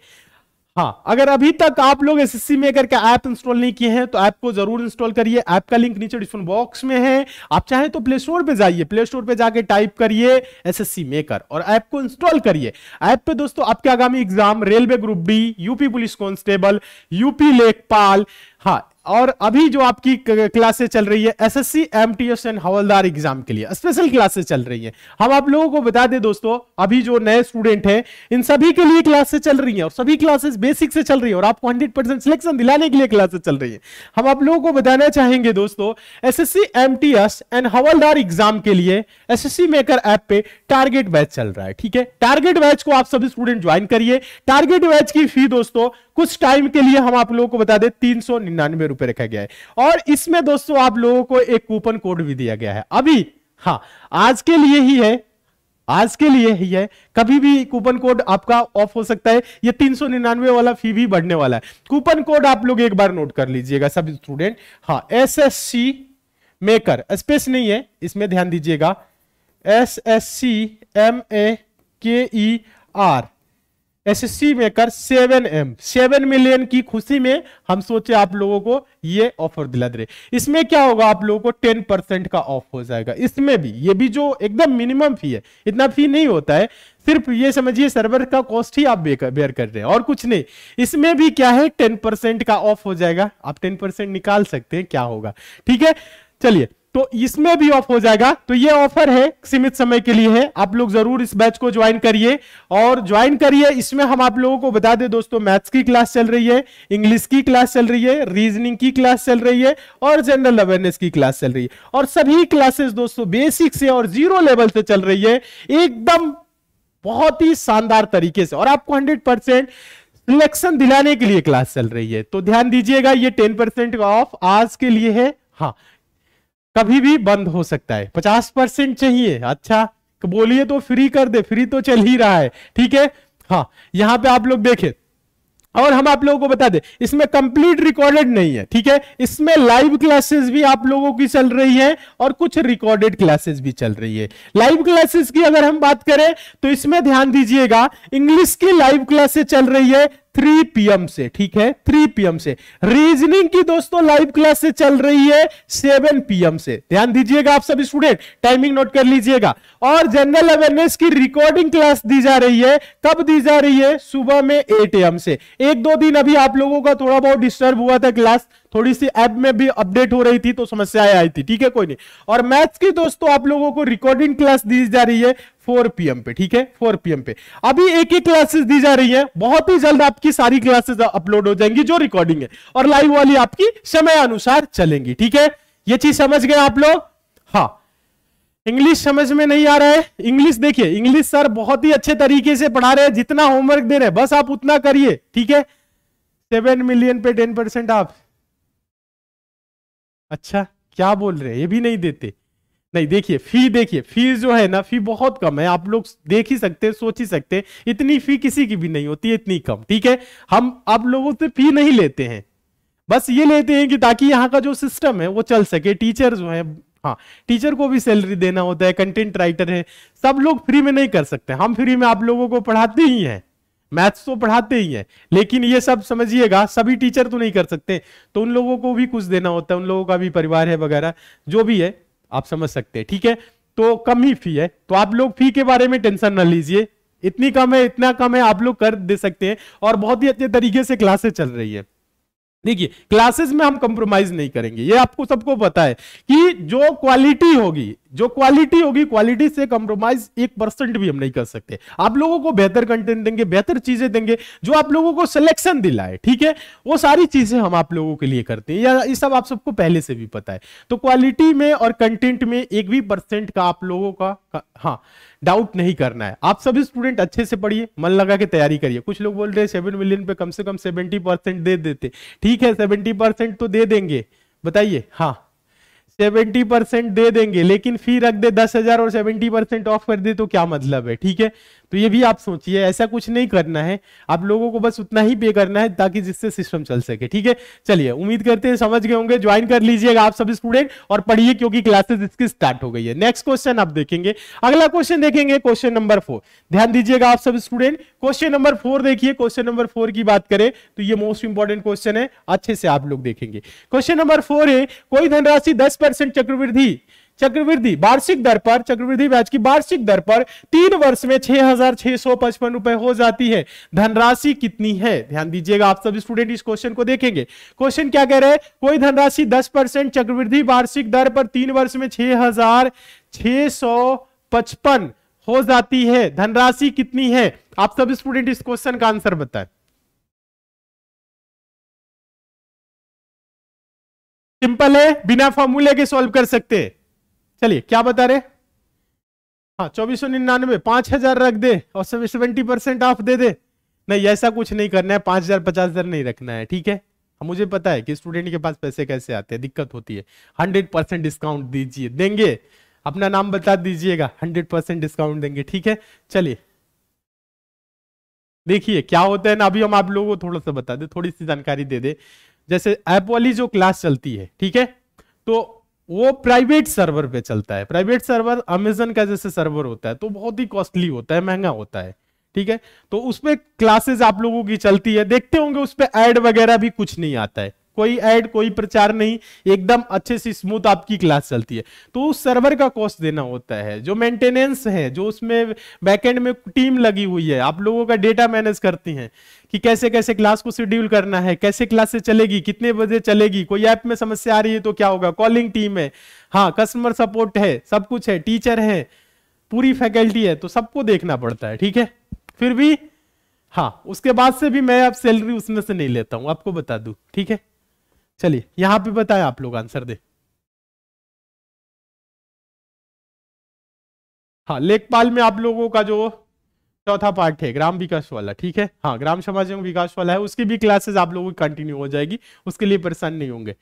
हाँ अगर अभी तक आप लोग एस एस सी मेकर का ऐप इंस्टॉल नहीं किए हैं तो ऐप को जरूर इंस्टॉल करिए ऐप का लिंक नीचे डिस्क्रिप्शन बॉक्स में है आप चाहें तो प्ले स्टोर पे जाइए प्ले स्टोर पे जाके टाइप करिए सी मेकर और ऐप को इंस्टॉल करिए ऐप पे दोस्तों आपके आगामी exam railway group B UP police constable UP लेखपाल हाँ और अभी जो आपकी क्लासेस चल रही है एसएससी एमटीएस एंड हवलदार एग्जाम के लिए स्पेशल क्लासेस चल रही है हम आप लोगों को बता दें दोस्तों अभी जो नए स्टूडेंट हैं इन सभी के लिए क्लासेस चल रही है और सभी क्लासेस बेसिक से चल रही है और आपको हंड्रेड परसेंट सिलेक्शन दिलाने के लिए क्लासेस चल रही है हम आप लोगों को बताना चाहेंगे दोस्तों एस एस एंड हवलदार एग्जाम के लिए एस एस मेकर ऐप पे टारगेट बैच चल रहा है ठीक है टारगेट बैच को आप सभी स्टूडेंट ज्वाइन करिए टारगेट बैच की फी दोस्तों कुछ टाइम के लिए हम आप लोगों को बता दें तीन सौ निन्यानवे रुपए रखा गया है और इसमें दोस्तों आप लोगों को एक कूपन कोड भी दिया गया है अभी हाँ आज के लिए ही है आज के लिए ही है कभी भी कूपन कोड आपका ऑफ हो सकता है ये तीन सौ निन्यानवे वाला फी भी बढ़ने वाला है कूपन कोड आप लोग एक बार नोट कर लीजिएगा सभी स्टूडेंट हाँ S S C Maker space नहीं है इसमें ध्यान दीजिएगा S S C M A K E R S S C maker seven M seven million की खुशी में हम सोचे आप लोगों को ये ऑफर दिला दे रहे इसमें क्या होगा आप लोगों को टेन परसेंट का ऑफ हो जाएगा इसमें भी ये भी जो एकदम मिनिमम फी है इतना फी नहीं होता है सिर्फ ये समझिए सर्वर का कॉस्ट ही आप बेयर कर रहे हैं और कुछ नहीं इसमें भी क्या है टेन परसेंट का ऑफ हो जाएगा आप टेन परसेंट निकाल सकते हैं क्या होगा ठीक है चलिए तो इसमें भी ऑफ हो जाएगा तो ये ऑफर है सीमित समय के लिए है आप लोग जरूर इस बैच को ज्वाइन करिए और ज्वाइन करिए इसमें हम आप लोगों को बता दें दोस्तों मैथ्स की क्लास चल रही है इंग्लिश की क्लास चल रही है रीजनिंग की क्लास चल रही है और जनरल अवेयरनेस की क्लास चल रही है और सभी क्लासेस दोस्तों बेसिक से और जीरो लेवल से चल रही है एकदम बहुत ही शानदार तरीके से और आपको हंड्रेड परसेंट सिलेक्शन दिलाने के लिए क्लास चल रही है तो ध्यान दीजिएगा ये टेन परसेंट ऑफ आज के लिए है हाँ कभी भी बंद हो सकता है पचास परसेंट चाहिए अच्छा तो बोलिए तो फ्री कर दे फ्री तो चल ही रहा है ठीक है हाँ यहाँ पे आप लोग देखें और हम आप लोगों को बता दें इसमें कंप्लीट रिकॉर्डेड नहीं है ठीक है इसमें लाइव क्लासेस भी आप लोगों की चल रही है और कुछ रिकॉर्डेड क्लासेस भी चल रही है लाइव क्लासेस की अगर हम बात करें तो इसमें ध्यान दीजिएगा इंग्लिश की लाइव क्लासेस चल रही है थ्री पीएम से ठीक है थ्री पीएम से रीजनिंग की दोस्तों लाइव क्लास से चल रही है सेवन पीएम से ध्यान दीजिएगा आप सब स्टूडेंट टाइमिंग नोट कर लीजिएगा और जनरल अवेयरनेस की रिकॉर्डिंग क्लास दी जा रही है कब दी जा रही है सुबह में एट एम से एक दो दिन अभी आप लोगों का थोड़ा बहुत डिस्टर्ब हुआ था क्लास थोड़ी सी ऐप में भी अपडेट हो रही थी तो समस्याएं आई थी ठीक है कोई नहीं और मैथ्स की दोस्तों आप लोगों को रिकॉर्डिंग क्लास दी जा रही है 4 पीएम पे ठीक है 4 पीएम पे अभी एक ही क्लासेस दी जा रही है बहुत ही जल्द आपकी सारी क्लासेस अपलोड हो जाएंगी जो रिकॉर्डिंग है और लाइव वाली आपकी समय अनुसार चलेंगी ठीक है ये चीज समझ गए आप लोग हाँ इंग्लिश समझ में नहीं आ रहा है इंग्लिश देखिए इंग्लिश सर बहुत ही अच्छे तरीके से पढ़ा रहे हैं जितना होमवर्क दे रहे हैं बस आप उतना करिए ठीक है सेवन मिलियन पे टेन परसेंट आप अच्छा क्या बोल रहे हैं ये भी नहीं देते नहीं देखिए फी देखिए फीस जो है ना फी बहुत कम है आप लोग देख ही सकते हैं सोच ही सकते हैं इतनी फी किसी की भी नहीं होती है इतनी कम ठीक है हम आप लोगों से फी नहीं लेते हैं बस ये लेते हैं कि ताकि यहाँ का जो सिस्टम है वो चल सके टीचर जो है हाँ टीचर को भी सैलरी देना होता है कंटेंट राइटर है सब लोग फ्री में नहीं कर सकते हम फ्री में आप लोगों को पढ़ाते ही हैं मैथ्स तो पढ़ाते ही हैं लेकिन ये सब समझिएगा सभी टीचर तो नहीं कर सकते तो उन लोगों को भी कुछ देना होता है उन लोगों का भी परिवार है वगैरह जो भी है आप समझ सकते हैं ठीक है तो कम ही फी है तो आप लोग फी के बारे में टेंशन ना लीजिए इतनी कम है इतना कम है आप लोग कर दे सकते हैं और बहुत ही अच्छे तरीके से क्लासेस चल रही है देखिए क्लासेस में हम कंप्रोमाइज नहीं करेंगे ये आपको सबको पता है कि जो क्वालिटी होगी जो क्वालिटी होगी क्वालिटी से कंप्रोमाइज एक परसेंट भी हम नहीं कर सकते आप लोगों को बेहतर कंटेंट देंगे बेहतर चीजें देंगे जो आप लोगों को सिलेक्शन दिलाए ठीक है वो सारी चीजें हम आप लोगों के लिए करते हैं या ये सब आप सबको पहले से भी पता है तो क्वालिटी में और कंटेंट में एक भी परसेंट का आप लोगों का, का हाँ डाउट नहीं करना है आप सभी स्टूडेंट अच्छे से पढ़िए मन लगा के तैयारी करिए कुछ लोग बोल रहे हैं सेवन मिलियन पे कम से कम सेवेंटी परसेंट दे देते ठीक है सेवेंटी परसेंट तो दे देंगे बताइए हाँ सेवेंटी परसेंट दे देंगे लेकिन फी रख दे दस हजार और सेवेंटी परसेंट ऑफ कर दे तो क्या मतलब है ठीक है तो ये भी आप सोचिए ऐसा कुछ नहीं करना है आप लोगों को बस उतना ही पे करना है ताकि जिससे सिस्टम चल सके ठीक है चलिए उम्मीद करते हैं समझ गए होंगे ज्वाइन कर लीजिएगा आप सब स्टूडेंट और पढ़िए क्योंकि क्लासेस इसकी स्टार्ट हो गई है नेक्स्ट क्वेश्चन आप देखेंगे अगला क्वेश्चन देखेंगे क्वेश्चन नंबर फोर ध्यान दीजिएगा आप सब स्टूडेंट क्वेश्चन नंबर फोर देखिए क्वेश्चन नंबर फोर की बात करें तो ये मोस्ट इंपॉर्टेंट क्वेश्चन है अच्छे से आप लोग देखेंगे क्वेश्चन नंबर फोर है कोई धनराशि दस परसेंट चक्रवृद्धि चक्रवृद्धि वार्षिक दर पर चक्रवृद्धि ब्याज की वार्षिक दर पर तीन वर्ष में छह हजार छह सौ पचपन रुपए हो जाती है धनराशि कितनी है ध्यान दीजिएगा आप सब स्टूडेंट इस क्वेश्चन को देखेंगे क्वेश्चन क्या कह रहे हैं कोई धनराशि दस परसेंट चक्रवृद्धि वार्षिक दर पर तीन वर्ष में छह हजार छह सौ पचपन हो जाती है धनराशि कितनी है आप सब स्टूडेंट इस क्वेश्चन का आंसर बताए सिंपल है बिना फॉर्मूले के सॉल्व कर सकते हैं चलिए क्या बता रहे हाँ चौबीस सौ निन्यानवे पांच हजार रख दे और सेवेंटी परसेंट ऑफ दे दे नहीं ऐसा कुछ नहीं करना है पांच हजार पचास हजार नहीं रखना है ठीक है मुझे पता है कि स्टूडेंट के पास पैसे कैसे आते हैं दिक्कत होती है हंड्रेड परसेंट डिस्काउंट दीजिए देंगे अपना नाम बता दीजिएगा हंड्रेड परसेंट डिस्काउंट देंगे ठीक है चलिए देखिए क्या होता है ना अभी हम आप लोगों को थोड़ा सा बता दे थोड़ी सी जानकारी दे दे जैसे ऐप वाली जो क्लास चलती है ठीक है तो वो प्राइवेट सर्वर पे चलता है प्राइवेट सर्वर अमेजन का जैसे सर्वर होता है तो बहुत ही कॉस्टली होता है महंगा होता है ठीक है तो उसमें क्लासेस आप लोगों की चलती है देखते होंगे उस पर एड वगैरह भी कुछ नहीं आता है कोई ऐड कोई प्रचार नहीं एकदम अच्छे से स्मूथ आपकी क्लास चलती है तो उस सर्वर का कॉस्ट देना होता है जो मेंटेनेंस है जो उसमें बैकएंड में टीम लगी हुई है आप लोगों का डेटा मैनेज करती हैं कि कैसे कैसे क्लास को शेड्यूल करना है कैसे क्लास से चलेगी कितने बजे चलेगी कोई ऐप में समस्या आ रही है तो क्या होगा कॉलिंग टीम है हाँ कस्टमर सपोर्ट है सब कुछ है टीचर है पूरी फैकल्टी है तो सबको देखना पड़ता है ठीक है फिर भी हाँ उसके बाद से भी मैं अब सैलरी उसमें से नहीं लेता हूं आपको बता दू ठीक है चलिए यहां पे बताएं आप लोग आंसर दे हाँ लेखपाल में आप लोगों का जो चौथा पार्ट है ग्राम विकास वाला ठीक है हाँ ग्राम समाज एवं विकास वाला है उसकी भी क्लासेस आप लोगों की कंटिन्यू हो जाएगी उसके लिए परेशान नहीं होंगे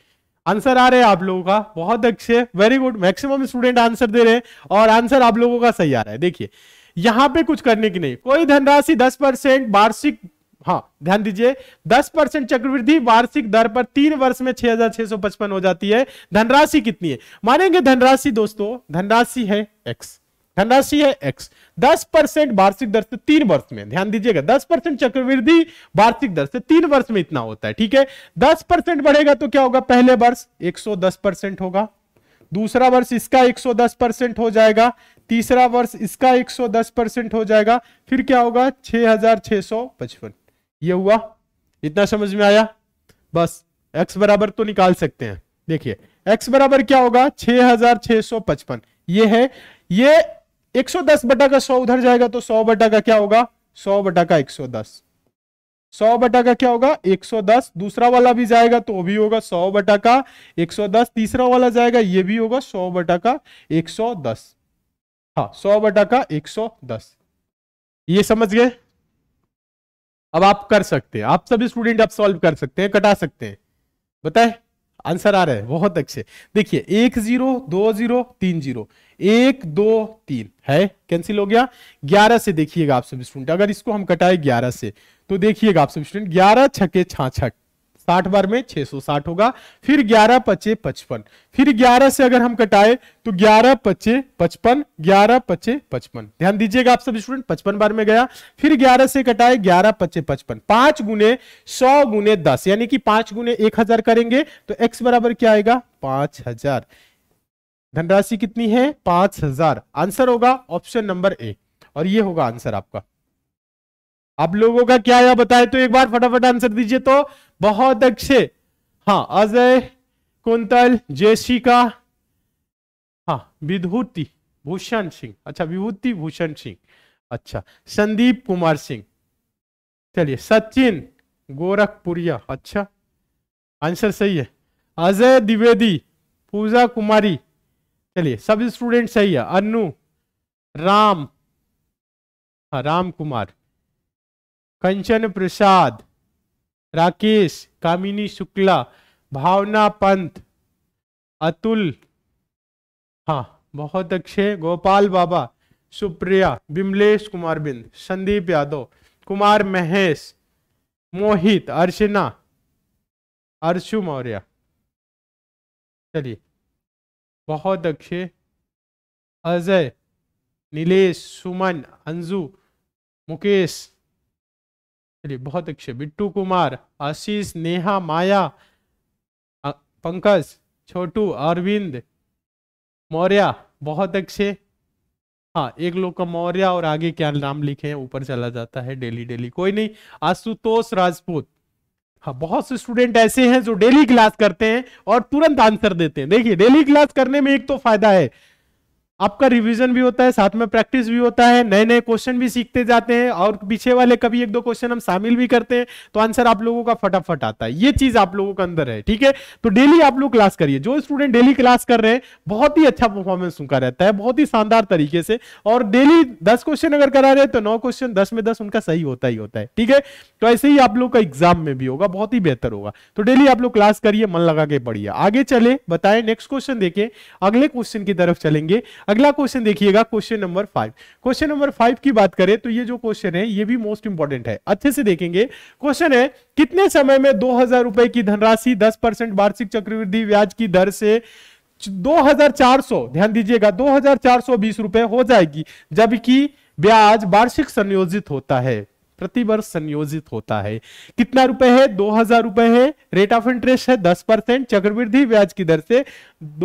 आंसर आ रहे हैं आप लोगों का बहुत अच्छे very good maximum student answer दे रहे हैं और आंसर आप लोगों का सही आ रहा है देखिए यहां पे कुछ करने की नहीं कोई धनराशि 10 परसेंट वार्षिक हाँ ध्यान दीजिए 10 परसेंट चक्रवृद्धि वार्षिक दर पर तीन वर्ष में 6,655 हो जाती है धनराशि कितनी है मानेंगे धनराशि दोस्तों धनराशि है एक्स धनराशि है एक्स दस परसेंट वार्षिक दर से तीन वर्ष में ध्यान दीजिएगा दस परसेंट चक्रवृद्धि वार्षिक दर से तीन वर्ष में इतना होता है ठीक है दस परसेंट बढ़ेगा तो क्या होगा पहले वर्ष एक सौ दस परसेंट होगा दूसरा वर्ष इसका 110 परसेंट हो जाएगा तीसरा वर्ष इसका 110 परसेंट हो जाएगा फिर क्या होगा छह 6655 ये हुआ इतना समझ में आया बस x बराबर तो निकाल सकते हैं देखिए x बराबर क्या होगा 6655 ये है ये 110 बटा का 100 उधर जाएगा तो 100 बटा का क्या होगा 100 बटा का 110 100 बटा का क्या होगा 110 दूसरा वाला भी जाएगा तो भी होगा 100 बटा का 110 तीसरा वाला जाएगा ये भी होगा 100 बटा का 110 हाँ 100 बटा का 110 ये समझ गए अब आप कर सकते हैं आप सब स्टूडेंट आप सॉल्व कर सकते हैं कटा सकते हैं बताए आंसर आ रहा है बहुत अच्छे देखिए एक जीरो दो जीरो तीन जीरो एक दो तीन है कैंसिल हो गया ग्यारह से देखिएगा आप सब स्टूडेंट अगर इसको हम कटाए ग्यारह से तो देखिएगा आप सब स्टूडेंट ग्यारह छके छाछठ साठ बार में साठ होगा फिर ग्यारह पचे पचपन फिर ग्यारह से अगर हम कटाए तो ग्यारह पचे पचपन ग्यारह पचे पचपन ध्यान दीजिएगा आप सब स्टूडेंट पचपन बार में गया फिर ग्यारह से कटाए ग्यारह पचे पचपन पांच गुने सौ गुने दस यानी कि पांच गुने एक हजार करेंगे तो एक्स बराबर क्या आएगा पांच हजार धनराशि कितनी है पांच हजार आंसर होगा ऑप्शन नंबर ए और ये होगा आंसर आपका आप लोगों का क्या आया बताए तो एक बार फटाफट आंसर दीजिए तो बहुत अच्छे हाँ अजय कुंतल जयशिका हाँ विभूति भूषण सिंह अच्छा विभूति भूषण सिंह अच्छा संदीप कुमार सिंह चलिए सचिन गोरखपुरिया अच्छा आंसर सही है अजय द्विवेदी पूजा कुमारी चलिए सब स्टूडेंट सही है अनु राम हाँ राम कुमार कंचन प्रसाद राकेश कामिनी शुक्ला भावना पंत अतुल हाँ बहुत अच्छे गोपाल बाबा सुप्रिया बिमलेश कुमार बिंद संदीप यादव कुमार महेश मोहित अर्चना अर्शु मौर्य चलिए बहुत अच्छे अजय नीलेश सुमन अंजू मुकेश चलिए बहुत अच्छे बिट्टू कुमार आशीष नेहा माया पंकज छोटू अरविंद मौर्य बहुत अच्छे हाँ एक लोग का मौर्य और आगे क्या नाम लिखे हैं ऊपर चला जाता है डेली डेली कोई नहीं आशुतोष राजपूत हाँ बहुत से स्टूडेंट ऐसे हैं जो डेली क्लास करते हैं और तुरंत आंसर देते हैं देखिए डेली क्लास करने में एक तो फायदा है आपका रिवीजन भी होता है साथ में प्रैक्टिस भी होता है नए नए क्वेश्चन भी सीखते जाते हैं और पीछे वाले कभी एक दो क्वेश्चन हम शामिल भी करते हैं तो आंसर आप लोगों का फटाफट आता है ये चीज आप लोगों के अंदर है ठीक है तो डेली आप लोग क्लास करिए जो स्टूडेंट डेली क्लास कर रहे हैं बहुत ही अच्छा परफॉर्मेंस उनका रहता है बहुत ही शानदार तरीके से और डेली दस क्वेश्चन अगर करा रहे हैं तो नौ क्वेश्चन दस में दस उनका सही होता ही होता है ठीक है तो ऐसे ही आप लोग का एग्जाम में भी होगा बहुत ही बेहतर होगा तो डेली आप लोग क्लास करिए मन लगा के पढ़िए आगे चले बताए नेक्स्ट क्वेश्चन देखिए अगले क्वेश्चन की तरफ चलेंगे अगला क्वेश्चन देखिएगा question number five question number five की बात करें तो ये जो क्वेश्चन है ये भी मोस्ट इंपॉर्टेंट है अच्छे से देखेंगे क्वेश्चन है कितने समय में दो हजार रुपए की धनराशि दस परसेंट वार्षिक चक्रवृद्धि ब्याज की दर से 2400 ध्यान दीजिएगा 2420 रुपए हो जाएगी जबकि ब्याज वार्षिक संयोजित होता है प्रति वर्ष संयोजित होता है कितना रुपए है दो हजार रुपए है रेट ऑफ इंटरेस्ट है दस परसेंट चक्रवृद्धि ब्याज की दर से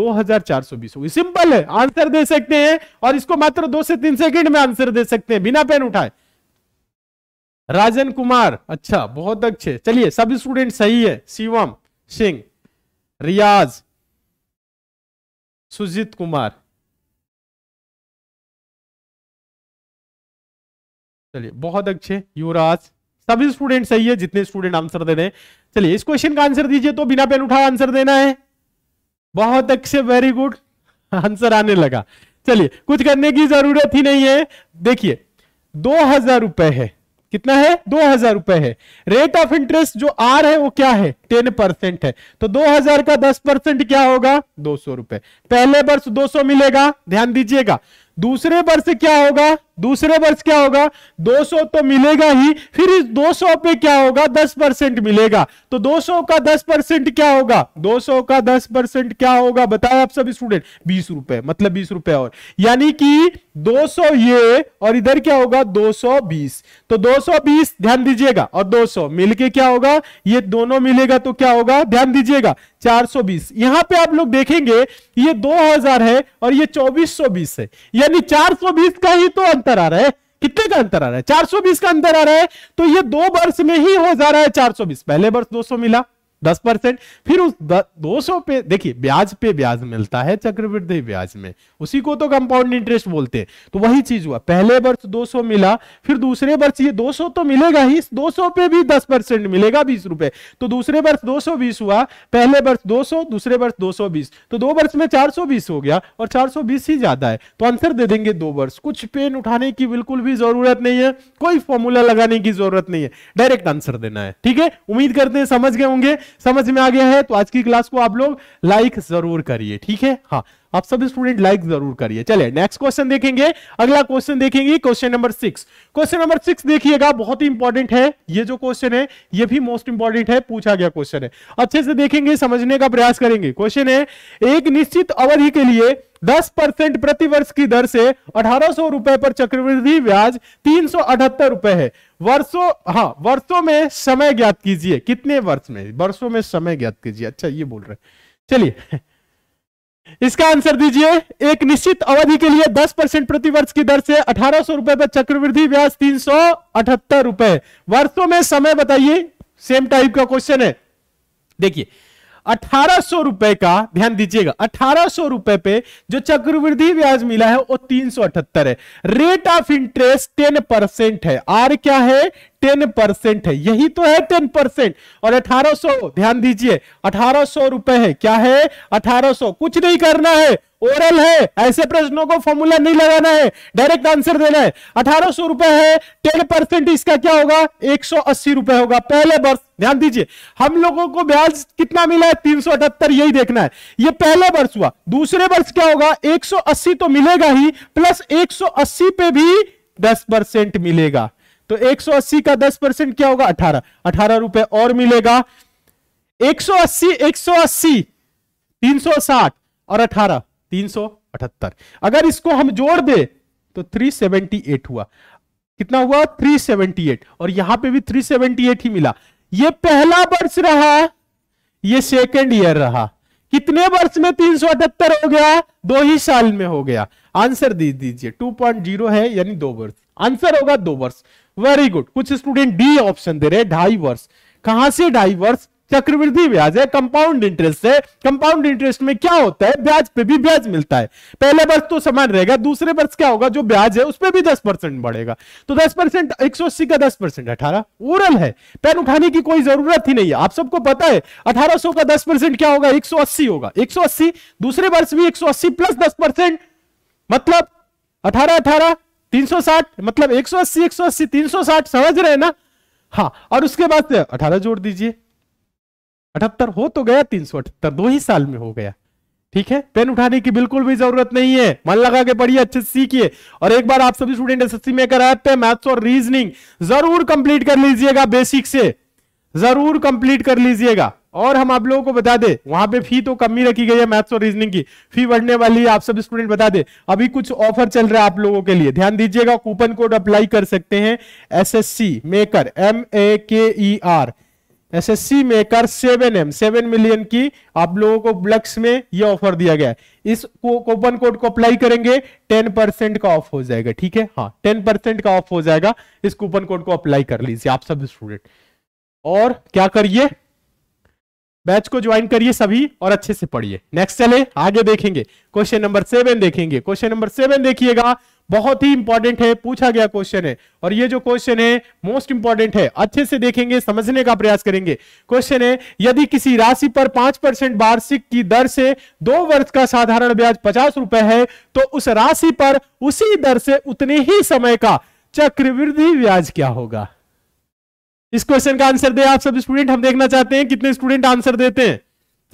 दो हजार चार सौ बीस सिंपल है आंसर दे सकते हैं और इसको मात्र दो से तीन सेकंड में आंसर दे सकते हैं बिना पेन उठाए राजन कुमार अच्छा बहुत अच्छे चलिए सब स्टूडेंट सही है शिवम सिंह रियाज सुजीत कुमार चलिए बहुत अच्छे युवराज सभी स्टूडेंट सही है जितने स्टूडेंट आंसर दे रहे हैं चलिए इस क्वेश्चन का आंसर दीजिए तो बिना पेन उठाए आंसर देना है बहुत अच्छे वेरी गुड आंसर आने लगा चलिए कुछ करने की जरूरत ही नहीं है देखिए दो हजार रुपए है कितना है दो हजार रुपए है रेट ऑफ इंटरेस्ट जो आर है वो क्या है टेन परसेंट है तो दो हजार का दस परसेंट क्या होगा दो सौ रुपए पहले वर्ष दो सौ मिलेगा ध्यान दीजिएगा दूसरे वर्ष क्या होगा दूसरे वर्ष क्या होगा 200 तो मिलेगा ही फिर इस 200 पे क्या होगा 10 परसेंट मिलेगा तो 200 का 10 परसेंट क्या होगा 200 का 10 परसेंट क्या होगा बताए आप सब स्टूडेंट बीस रुपए मतलब बीस रुपए और यानी कि 200 ये और इधर क्या होगा 220 तो 220 ध्यान दीजिएगा और 200 मिलके क्या होगा ये दोनों मिलेगा तो क्या होगा ध्यान दीजिएगा 420 यहां पर आप लोग देखेंगे ये 2000 है और ये 2420 है यानी 420 का ही तो अंतर आ रहा है कितने का अंतर आ रहा है 420 का अंतर आ रहा है तो ये दो वर्ष में ही हो जा रहा है 420 पहले वर्ष 200 मिला दस परसेंट फिर उस दो सौ पे देखिए ब्याज पे ब्याज मिलता है चक्रवृद्धि ब्याज में उसी को तो कंपाउंड इंटरेस्ट बोलते हैं तो वही चीज हुआ पहले वर्ष दो सौ मिला फिर दूसरे वर्ष ये सौ तो मिलेगा ही दो सौ पे भी दस परसेंट मिलेगा बीस रुपए तो दूसरे वर्ष दो सौ बीस हुआ पहले वर्ष दो सौ दूसरे वर्ष दो सौ बीस तो दो वर्ष में चार सौ बीस हो गया और चार सौ बीस ही ज्यादा है तो आंसर दे देंगे दो वर्ष कुछ पेन उठाने की बिल्कुल भी जरूरत नहीं है कोई फॉर्मूला लगाने की जरूरत नहीं है डायरेक्ट आंसर देना है ठीक है उम्मीद करते हैं समझ गए होंगे समझ में आ गया है तो आज की क्लास को आप लोग लाइक जरूर करिए ठीक है हाँ आप सब स्टूडेंट लाइक जरूर करिए चले नेक्स्ट क्वेश्चन देखेंगे अगला क्वेश्चन देखेंगे question number six question number six देखिएगा बहुत ही इंपॉर्टेंट है ये जो क्वेश्चन है ये भी मोस्ट इंपॉर्टेंट है पूछा गया क्वेश्चन है अच्छे से देखेंगे समझने का प्रयास करेंगे क्वेश्चन है एक निश्चित अवधि के लिए 10 परसेंट प्रतिवर्ष की दर से अठारह रुपए पर चक्रवृद्धि ब्याज तीन रुपए है वर्षों हाँ वर्षों में समय ज्ञात कीजिए कितने वर्ष में वर्षों में समय ज्ञात कीजिए अच्छा ये बोल रहे चलिए इसका आंसर दीजिए एक निश्चित अवधि के लिए 10 परसेंट प्रति वर्ष की दर से अठारह सौ रुपए पर चक्रवृद्धि ब्याज तीन रुपए वर्षों में समय बताइए सेम टाइप का क्वेश्चन है देखिए अठारह सौ रुपए का ध्यान दीजिएगा अठारह सौ रुपए पे जो चक्रवृद्धि ब्याज मिला है वो तीन सौ अठहत्तर है rate of interest ten percent है आर क्या है टेन परसेंट है यही तो है टेन परसेंट और अठारह सौ ध्यान दीजिए अठारह सौ रुपए है क्या है अठारह सौ कुछ नहीं करना है ओरल है ऐसे प्रश्नों को फॉर्मूला नहीं लगाना है डायरेक्ट आंसर देना है अठारह सौ रुपए है टेन परसेंट इसका क्या होगा एक सौ अस्सी रुपए होगा पहले वर्ष ध्यान दीजिए हम लोगों को ब्याज कितना मिला है तीन सौ अठहत्तर यही देखना है ये पहले वर्ष हुआ दूसरे वर्ष क्या होगा एक सौ अस्सी तो मिलेगा ही प्लस एक सौ अस्सी पे भी दस परसेंट मिलेगा तो 180 का 10 परसेंट क्या होगा 18 अठारह रुपए और मिलेगा 180 180 360 और 18 378 अगर इसको हम जोड़ दे तो 378 हुआ कितना हुआ 378 और यहां पे भी 378 ही मिला ये पहला वर्ष रहा ये सेकेंड ईयर रहा कितने वर्ष में तीन हो गया दो ही साल में हो गया आंसर दे दीजिए 2.0 है यानी दो वर्ष आंसर होगा दो वर्ष वेरी गुड कुछ स्टूडेंट डी ऑप्शन दे रहे ढाई वर्ष कहां से ढाई वर्ष चक्रवृद्धि ब्याज है कंपाउंड इंटरेस्ट है कंपाउंड इंटरेस्ट में क्या होता है ब्याज पे भी ब्याज मिलता है पहले वर्ष तो समान रहेगा दूसरे वर्ष क्या होगा जो ब्याज है उस पर भी दस परसेंट बढ़ेगा तो दस परसेंट एक सौ अस्सी का दस परसेंट अठारह ओरल है पेन उठाने की कोई जरूरत ही नहीं है आप सबको पता है अठारह सौ का दस परसेंट क्या होगा एक सौ अस्सी होगा एक सौ अस्सी दूसरे वर्ष भी एक सौ अस्सी प्लस दस परसेंट मतलब अठारह अठारह 360 मतलब 180 180 360 समझ रहे हैं ना हाँ और उसके बाद अठारह जोड़ दीजिए अठहत्तर हो तो गया तीन सौ अठहत्तर दो ही साल में हो गया ठीक है पेन उठाने की बिल्कुल भी जरूरत नहीं है मन लगा के पढ़िए अच्छे से सीखिए और एक बार आप सभी स्टूडेंट एस सी में कराते हैं मैथ्स और रीजनिंग जरूर कंप्लीट कर लीजिएगा बेसिक से जरूर कंप्लीट कर लीजिएगा और हम आप लोगों को बता दे वहां पे फी तो कम ही रखी गई है मैथ्स और रीजनिंग की फी बढ़ने वाली है आप सब स्टूडेंट बता दे अभी कुछ ऑफर चल रहा है आप लोगों के लिए ध्यान दीजिएगा कूपन कोड अप्लाई कर सकते हैं S S C Maker M A K E R S S C maker seven M seven million की आप लोगों को ब्लक्स में यह ऑफर दिया गया है इस कूपन कोड को अप्लाई करेंगे टेन परसेंट का ऑफ हो जाएगा ठीक है हाँ टेन परसेंट का ऑफ हो जाएगा इस कूपन कोड को अप्लाई कर लीजिए आप सब स्टूडेंट और क्या करिए बैच को ज्वाइन करिए सभी और अच्छे से पढ़िए नेक्स्ट चले आगे देखेंगे क्वेश्चन नंबर सेवन देखेंगे क्वेश्चन नंबर सेवन देखिएगा बहुत ही इंपॉर्टेंट है पूछा गया क्वेश्चन है और ये जो क्वेश्चन है मोस्ट इंपॉर्टेंट है अच्छे से देखेंगे समझने का प्रयास करेंगे क्वेश्चन है यदि किसी राशि पर पांच परसेंट वार्षिक की दर से दो वर्ष का साधारण ब्याज पचास रुपए है तो उस राशि पर उसी दर से उतने ही समय का चक्रवृद्धि ब्याज क्या होगा इस क्वेश्चन का आंसर दे आप सब स्टूडेंट हम देखना चाहते हैं कितने स्टूडेंट आंसर देते हैं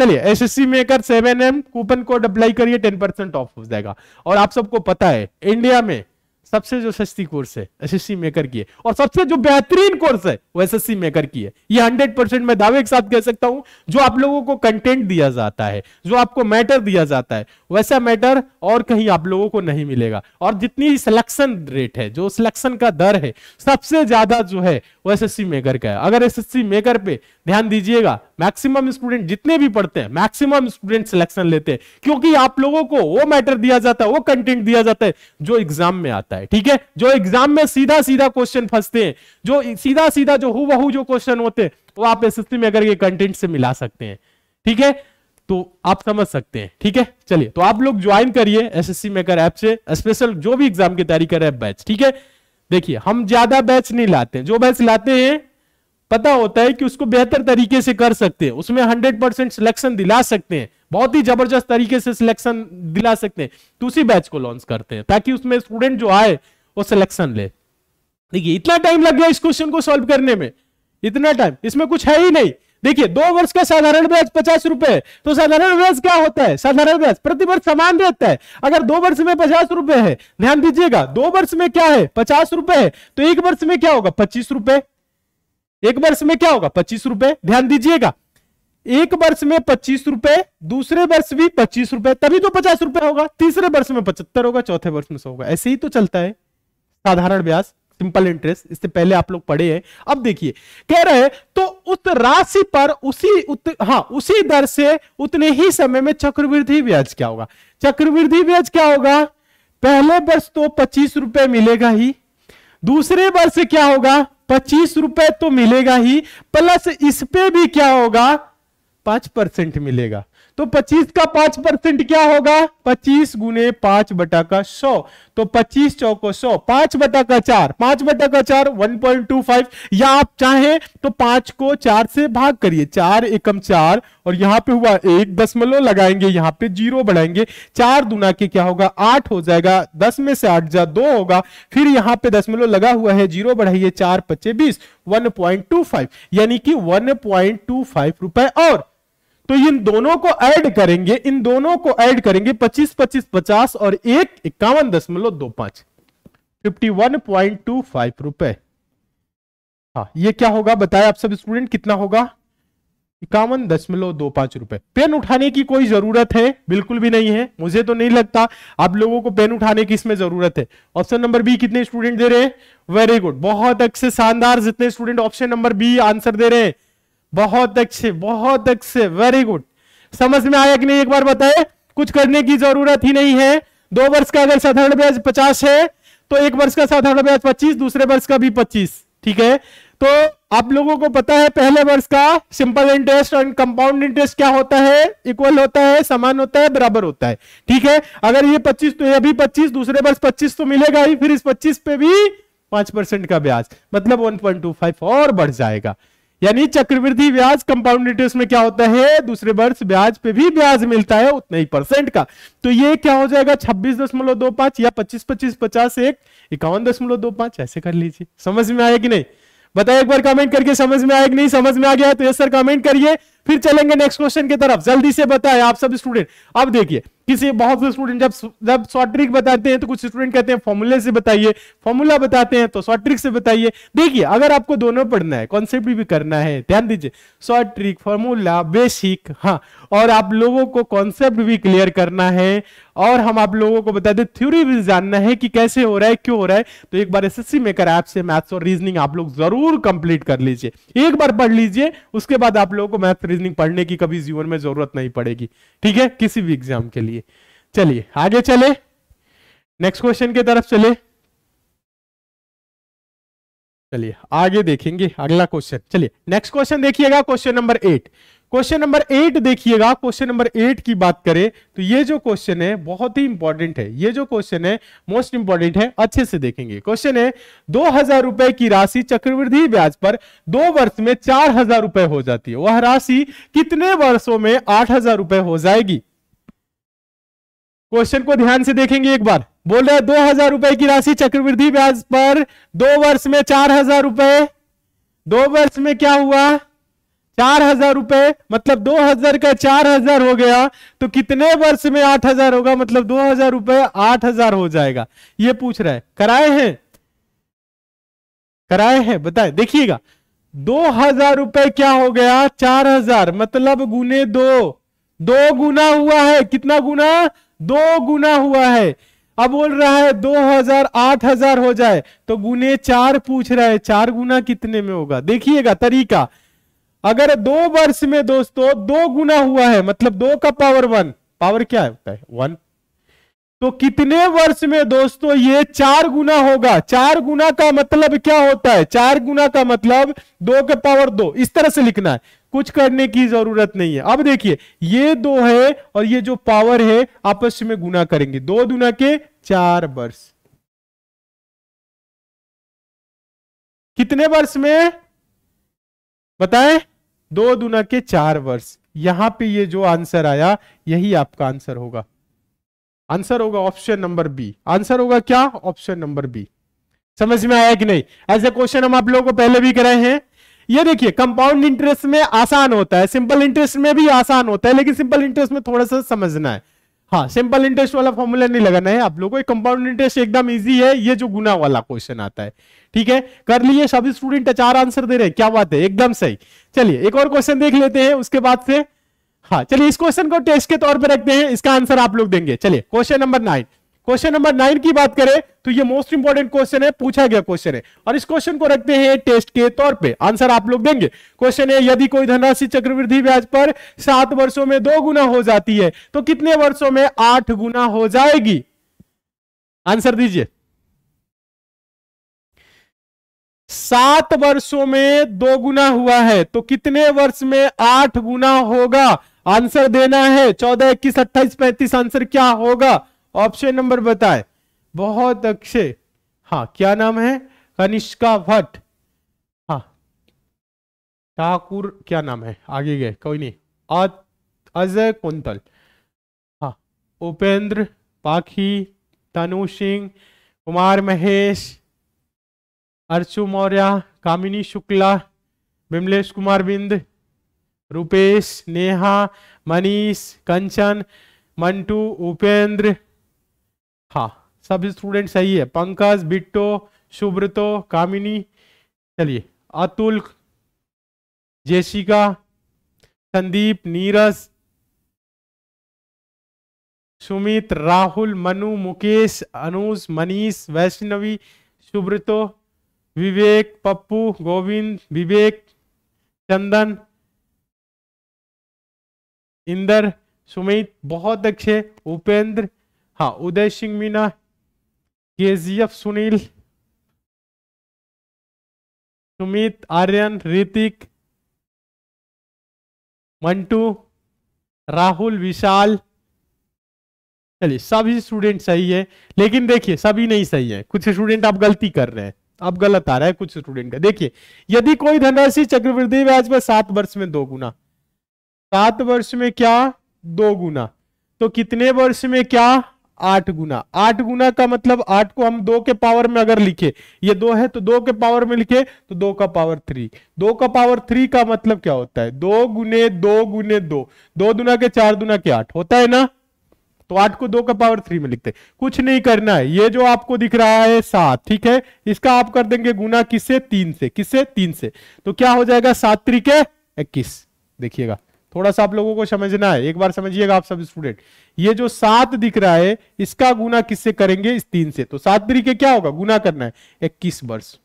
चलिए S S C maker seven M coupon code apply करिए टेन परसेंट ऑफ हो जाएगा और आप सबको पता है इंडिया में सबसे जो सस्ती कोर्स है एसएससी मेकर की है और सबसे जो बेहतरीन कोर्स है वो एसएससी मेकर की है ये हंड्रेड परसेंट मैं दावे के साथ कह सकता हूं जो आप लोगों को कंटेंट दिया जाता है जो आपको मैटर दिया जाता है वैसा मैटर और कहीं आप लोगों को नहीं मिलेगा और जितनी सिलेक्शन रेट है जो सिलेक्शन का दर है सबसे ज्यादा जो है वो एस मेकर का है अगर एस मेकर पे ध्यान दीजिएगा मैक्सिमम स्टूडेंट जितने भी पढ़ते हैं मैक्सिमम स्टूडेंट सिलेक्शन लेते हैं क्योंकि आप लोगों को वो मैटर दिया जाता है वो कंटेंट दिया जाता है जो एग्जाम में आता है ठीक है जो एग्जाम में सीधा सीधा क्वेश्चन फंसते हैं जो सीधा सीधा जो हु जो क्वेश्चन होते हैं वो आप एस में ये कंटेंट से मिला सकते हैं ठीक है तो आप समझ सकते हैं ठीक है चलिए तो आप लोग ज्वाइन करिए एस मेकर ऐप से स्पेशल जो भी एग्जाम की तैयारी कर रहे हैं बैच ठीक है देखिए हम ज्यादा बैच नहीं लाते जो बैच लाते हैं पता होता है कि उसको बेहतर तरीके से कर सकते हैं उसमें हंड्रेड परसेंट सिलेक्शन दिला सकते हैं बहुत ही जबरदस्त तरीके से सिलेक्शन दिला सकते हैं तो उसी बैच को लॉन्च करते हैं ताकि उसमें स्टूडेंट जो आए वो सिलेक्शन ले देखिए इतना टाइम लग गया इस क्वेश्चन को सॉल्व करने में इतना टाइम इसमें कुछ है ही नहीं देखिए दो वर्ष का साधारण ब्याज पचास रुपए तो साधारण ब्याज क्या होता है साधारण ब्याज वर्ष समान रहता है अगर दो वर्ष में पचास रुपए है ध्यान दीजिएगा दो वर्ष में क्या है पचास रुपए है तो एक वर्ष में क्या होगा पच्चीस रुपए एक वर्ष में क्या होगा पच्चीस रुपए ध्यान दीजिएगा एक वर्ष में पच्चीस रुपए दूसरे वर्ष भी पच्चीस रुपए तभी तो पचास रुपए होगा तीसरे वर्ष में पचहत्तर होगा चौथे वर्ष में सौ होगा ऐसे ही तो चलता है साधारण ब्याज सिंपल इंटरेस्ट इससे पहले आप लोग पढ़े हैं अब देखिए कह रहे हैं तो उस राशि पर उसी उत, हाँ उसी दर से उतने ही समय में चक्रवृद्धि ब्याज क्या होगा चक्रवृद्धि ब्याज क्या होगा पहले वर्ष तो पच्चीस रुपए मिलेगा ही दूसरे वर्ष क्या होगा पच्चीस रुपए तो मिलेगा ही प्लस इस पे भी क्या होगा पांच परसेंट मिलेगा तो 25 का 5 परसेंट क्या होगा 25 गुने पांच बटा का सौ तो 25 चौको सौ पांच बटा का चार पांच बटा का चार 1.25 या आप चाहें तो पांच को चार से भाग करिए चार एकम चार और यहां पे हुआ एक दशमलव लगाएंगे यहां पे जीरो बढ़ाएंगे चार दुना के क्या होगा आठ हो जाएगा दस में से आठ जा दो होगा फिर यहां पे दशमलव लगा हुआ है जीरो बढ़ाइए चार पच्चे बीस वन पॉइंट टू फाइव यानी कि वन पॉइंट टू फाइव रुपए और तो इन दोनों को ऐड करेंगे इन दोनों को ऐड करेंगे 25 25 50 और एक इक्यावन दशमलव दो पांच fifty one point two five रुपए हाँ ये क्या होगा बताए आप सब स्टूडेंट कितना होगा इक्यावन दशमलव दो पांच रुपए पेन उठाने की कोई जरूरत है बिल्कुल भी नहीं है मुझे तो नहीं लगता आप लोगों को पेन उठाने की इसमें जरूरत है ऑप्शन नंबर बी कितने स्टूडेंट दे रहे हैं वेरी गुड बहुत अच्छे शानदार जितने student option number B answer दे रहे हैं बहुत अच्छे बहुत अच्छे वेरी गुड समझ में आया कि नहीं एक बार बताए कुछ करने की जरूरत ही नहीं है दो वर्ष का अगर साधारण ब्याज पचास है तो एक वर्ष का साधारण ब्याज पच्चीस दूसरे वर्ष का भी पच्चीस ठीक है तो आप लोगों को पता है पहले वर्ष का सिंपल इंटरेस्ट और कंपाउंड इंटरेस्ट क्या होता है इक्वल होता है समान होता है बराबर होता है ठीक है अगर ये 25 तो ये भी 25 दूसरे वर्ष 25 तो मिलेगा ही फिर इस 25 पे भी 5 परसेंट का ब्याज मतलब 1.25 और बढ़ जाएगा यानी चक्रवृद्धि ब्याज कंपाउंड इंटरेस्ट में क्या होता है दूसरे वर्ष ब्याज पे भी ब्याज मिलता है उतना ही परसेंट का तो ये क्या हो जाएगा छब्बीस दशमलव दो पांच या पच्चीस पच्चीस पचास एक इक्यावन दशमलव दो पांच ऐसे कर लीजिए समझ में आया कि नहीं बताए एक बार कमेंट करके समझ में आया कि नहीं समझ में आ गया तो यस सर कमेंट करिए फिर चलेंगे नेक्स्ट क्वेश्चन की तरफ जल्दी से बताए आप सब स्टूडेंट अब देखिए किसी बहुत से स्टूडेंट जब जब शॉर्ट ट्रिक बताते हैं तो कुछ स्टूडेंट कहते हैं फॉर्मूले से बताइए फॉर्मूला बताते हैं तो शॉर्ट ट्रिक से बताइए देखिए अगर आपको दोनों पढ़ना है कॉन्सेप्ट भी, करना है ध्यान दीजिए शॉर्ट ट्रिक फॉर्मूला बेसिक हाँ और आप लोगों को कॉन्सेप्ट भी क्लियर करना है और हम आप लोगों को बता दें थ्योरी भी जानना है कि कैसे हो रहा है क्यों हो रहा है तो एक बार एसएससी मेकर ऐप से मैथ्स और रीजनिंग आप लोग जरूर कंप्लीट कर लीजिए एक बार पढ़ लीजिए उसके बाद आप लोगों को मैथ्स रीजनिंग पढ़ने की कभी जीवन में जरूरत नहीं पड़ेगी ठीक है किसी भी एग्जाम के लिए चाहिए चलिए आगे चले नेक्स्ट क्वेश्चन की तरफ चले चलिए आगे देखेंगे अगला क्वेश्चन चलिए नेक्स्ट क्वेश्चन देखिएगा question number eight question number eight देखिएगा क्वेश्चन नंबर एट की बात करें तो ये जो क्वेश्चन है बहुत ही इंपॉर्टेंट है ये जो क्वेश्चन है मोस्ट इंपॉर्टेंट है अच्छे से देखेंगे क्वेश्चन है दो हजार रुपए की राशि चक्रवृद्धि ब्याज पर दो वर्ष में चार हजार रुपए हो जाती है वह राशि कितने वर्षों में आठ हजार रुपए हो जाएगी क्वेश्चन को ध्यान से देखेंगे एक बार बोल रहे दो हजार रुपए की राशि चक्रवृद्धि ब्याज पर दो वर्ष में चार हजार रुपए दो वर्ष में क्या हुआ चार हजार रुपए मतलब दो हजार का चार हजार हो गया तो कितने वर्ष में आठ हजार होगा मतलब दो हजार रुपए आठ हजार हो जाएगा ये पूछ रहा है कराए हैं कराए हैं बताए देखिएगा दो हजार रुपए क्या हो गया चार हजार मतलब गुने दो दो गुना हुआ है कितना गुना दो गुना हुआ है अब बोल रहा है दो हजार आठ हजार हो जाए तो गुने चार पूछ रहा है चार गुना कितने में होगा देखिएगा तरीका अगर दो वर्ष में दोस्तों दो गुना हुआ है मतलब दो का पावर वन पावर क्या होता है वन तो कितने वर्ष में दोस्तों ये चार गुना होगा चार गुना का मतलब क्या होता है चार गुना का मतलब दो के पावर दो इस तरह से लिखना है कुछ करने की जरूरत नहीं है अब देखिए ये दो है और ये जो पावर है आपस में गुना करेंगे दो दुना के चार वर्ष कितने वर्ष में बताएं दो दुना के चार वर्ष यहां पे ये जो आंसर आया यही आपका आंसर होगा आंसर होगा ऑप्शन नंबर बी आंसर होगा क्या ऑप्शन नंबर बी समझ में आया कि नहीं ऐसे क्वेश्चन हम आप लोगों को पहले भी कराए हैं ये देखिए कंपाउंड इंटरेस्ट में आसान होता है सिंपल इंटरेस्ट में भी आसान होता है लेकिन सिंपल इंटरेस्ट में थोड़ा सा समझना है हाँ सिंपल इंटरेस्ट वाला फॉर्मूला नहीं लगाना है आप लोगों को कंपाउंड इंटरेस्ट एकदम इजी है ये जो गुना वाला क्वेश्चन आता है ठीक है कर लिए सभी स्टूडेंट चार आंसर दे रहे हैं क्या बात है एकदम सही चलिए एक और क्वेश्चन देख लेते हैं उसके बाद से हाँ चलिए इस क्वेश्चन को टेस्ट के तौर पर रखते हैं इसका आंसर आप लोग देंगे चलिए question number nine question number nine की बात करें तो ये मोस्ट इंपॉर्टेंट क्वेश्चन है पूछा गया क्वेश्चन है और इस क्वेश्चन को रखते हैं टेस्ट के तौर पे आंसर आप लोग देंगे क्वेश्चन है यदि कोई धनराशि चक्रवृद्धि ब्याज पर सात वर्षों में दो गुना हो जाती है तो कितने वर्षों में आठ गुना हो जाएगी आंसर दीजिए सात वर्षों में दो गुना हुआ है तो कितने वर्ष में आठ गुना होगा आंसर देना है चौदह इक्कीस अट्ठाईस पैंतीस आंसर क्या होगा ऑप्शन नंबर बताए बहुत अच्छे हाँ क्या नाम है कनिष्का भट्ट हाँ ठाकुर क्या नाम है आगे गए कोई नहीं अजय कुंतल हाँ उपेंद्र पाखी तनु सिंह कुमार महेश अर्चु मौर्य कामिनी शुक्ला विमलेश कुमार बिंद रूपेश नेहा मनीष कंचन मंटू उपेंद्र हाँ सब स्टूडेंट सही है पंकज बिट्टो सुब्रतो कामिनी चलिए अतुल जेसिका संदीप नीरज सुमित राहुल मनु मुकेश अनुज मनीष वैष्णवी सुब्रतो विवेक पप्पू गोविंद विवेक चंदन इंदर सुमित बहुत अच्छे उपेंद्र हाँ उदय सिंह मीना के सुनील सुमित आर्यन ऋतिक मंटू राहुल विशाल चलिए सभी स्टूडेंट सही है लेकिन देखिए सभी नहीं सही है कुछ स्टूडेंट आप गलती कर रहे हैं आप गलत आ रहा है कुछ स्टूडेंट का देखिए यदि कोई धनराशि चक्रवृद्धि ब्याज पर सात वर्ष में दो गुना सात वर्ष में क्या दो गुना तो कितने वर्ष में क्या आठ गुना आठ गुना का मतलब आठ को हम दो के पावर में अगर लिखे ये दो है तो दो के पावर में लिखे तो दो का पावर थ्री दो का पावर थ्री का मतलब क्या होता है दो गुने दो गुने दो दो दुना के चार दुना के आठ होता है ना तो आठ को दो का पावर थ्री में लिखते कुछ नहीं करना है ये जो आपको दिख रहा है सात ठीक है इसका आप कर देंगे गुना किससे तीन से किससे तीन से तो क्या हो जाएगा सात त्रिके इक्कीस देखिएगा थोड़ा सा आप लोगों को समझना है एक बार समझिएगा आप सब स्टूडेंट ये जो सात दिख रहा है इसका गुना किससे करेंगे इस तीन से तो सात तरीके क्या होगा गुना करना है इक्कीस वर्ष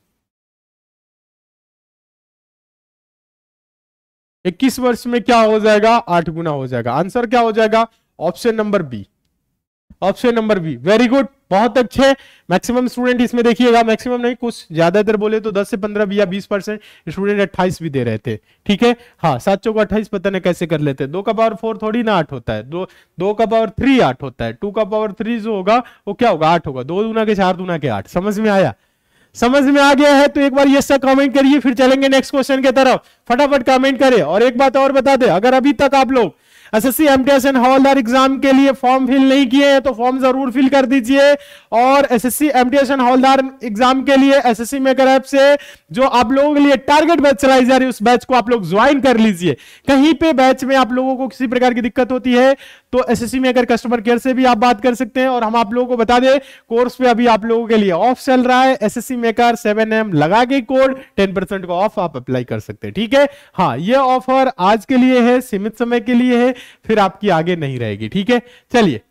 इक्कीस वर्ष में क्या हो जाएगा आठ गुना हो जाएगा आंसर क्या हो जाएगा option number B option number B very good बहुत अच्छे मैक्सिमम स्टूडेंट इसमें देखिएगा मैक्सिमम नहीं कुछ ज्यादातर बोले तो 10 से 15 भी या 20 परसेंट स्टूडेंट अट्ठाईस भी दे रहे थे ठीक है हाँ सात चौक अट्ठाईस पता नहीं कैसे कर लेते दो का पावर फोर थोड़ी ना आठ होता है दो दो का पावर थ्री आठ होता है टू का पावर थ्री जो होगा वो क्या होगा आठ होगा दो दूना के चार दूना के आठ समझ में आया समझ में आ गया है तो एक बार ये सब कमेंट करिए फिर चलेंगे नेक्स्ट क्वेश्चन के तरफ फटाफट कमेंट करें और एक बात और बता दे अगर अभी तक आप लोग एसएससी एमटीएस एंड हवलदार एग्जाम के लिए फॉर्म फिल नहीं किए हैं तो फॉर्म जरूर फिल कर दीजिए और एसएससी एमटीएस एंड हवलदार एग्जाम के लिए एसएससी मेकर ऐप से जो आप लोगों के लिए टारगेट बैच चलाई जा रही है उस बैच को आप लोग ज्वाइन कर लीजिए कहीं पे बैच में आप लोगों को किसी प्रकार की दिक्कत होती है तो एस मेकर कस्टमर केयर से भी आप बात कर सकते हैं और हम आप लोगों को बता दें कोर्स पे अभी आप लोगों के लिए ऑफ चल रहा है S S C maker seven M लगा के कोड टेन परसेंट का ऑफ आप अप्लाई कर सकते हैं ठीक है हाँ ये ऑफर आज के लिए है सीमित समय के लिए है फिर आपकी आगे नहीं रहेगी ठीक है चलिए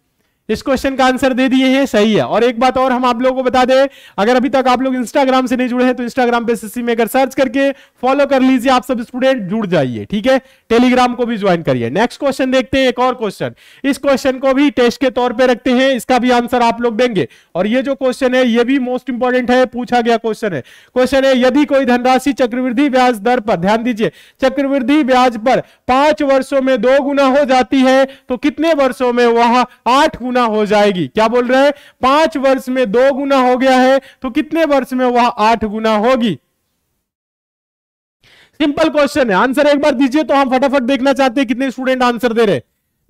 इस क्वेश्चन का आंसर दे दिए हैं सही है और एक बात और हम आप लोगों को बता दें अगर अभी तक आप लोग इंस्टाग्राम से नहीं जुड़े हैं तो इंस्टाग्राम पे सीसी अगर सर्च करके फॉलो कर लीजिए आप सब स्टूडेंट जुड़ जाइए ठीक है टेलीग्राम को भी ज्वाइन करिए नेक्स्ट क्वेश्चन देखते हैं एक और क्वेश्चन इस क्वेश्चन को भी टेस्ट के तौर पर रखते हैं इसका भी आंसर आप लोग देंगे और ये जो क्वेश्चन है ये भी मोस्ट इंपॉर्टेंट है पूछा गया क्वेश्चन है क्वेश्चन है यदि कोई धनराशि चक्रवृद्धि ब्याज दर पर ध्यान दीजिए चक्रवृद्धि ब्याज पर पांच वर्षो में दो गुना हो जाती है तो कितने वर्षो में वह आठ गुना गुना हो जाएगी क्या बोल रहे हैं पांच वर्ष में दो गुना हो गया है तो कितने वर्ष में वह आठ गुना होगी सिंपल क्वेश्चन है आंसर एक बार दीजिए तो हम फटाफट देखना चाहते हैं कितने स्टूडेंट आंसर दे रहे